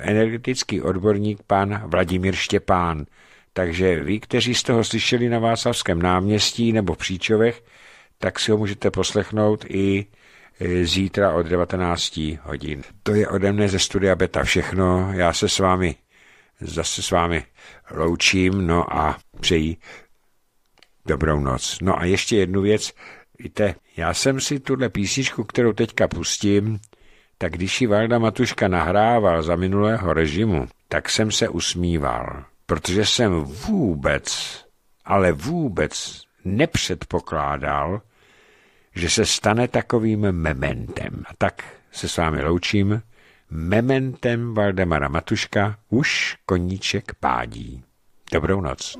energetický odborník pan Vladimír Štěpán. Takže vy, kteří jste ho slyšeli na Václavském náměstí nebo v Příčovech, tak si ho můžete poslechnout i e, zítra od 19 hodin. To je ode mne ze studia Beta všechno. Já se s vámi zase s vámi loučím, no a přeji dobrou noc. No a ještě jednu věc, víte, já jsem si tuhle písničku, kterou teďka pustím, tak když ji Valda Matuška nahrával za minulého režimu, tak jsem se usmíval, protože jsem vůbec, ale vůbec nepředpokládal, že se stane takovým mementem. A tak se s vámi loučím. Mementem Valdemara Matuška už koníček pádí. Dobrou noc.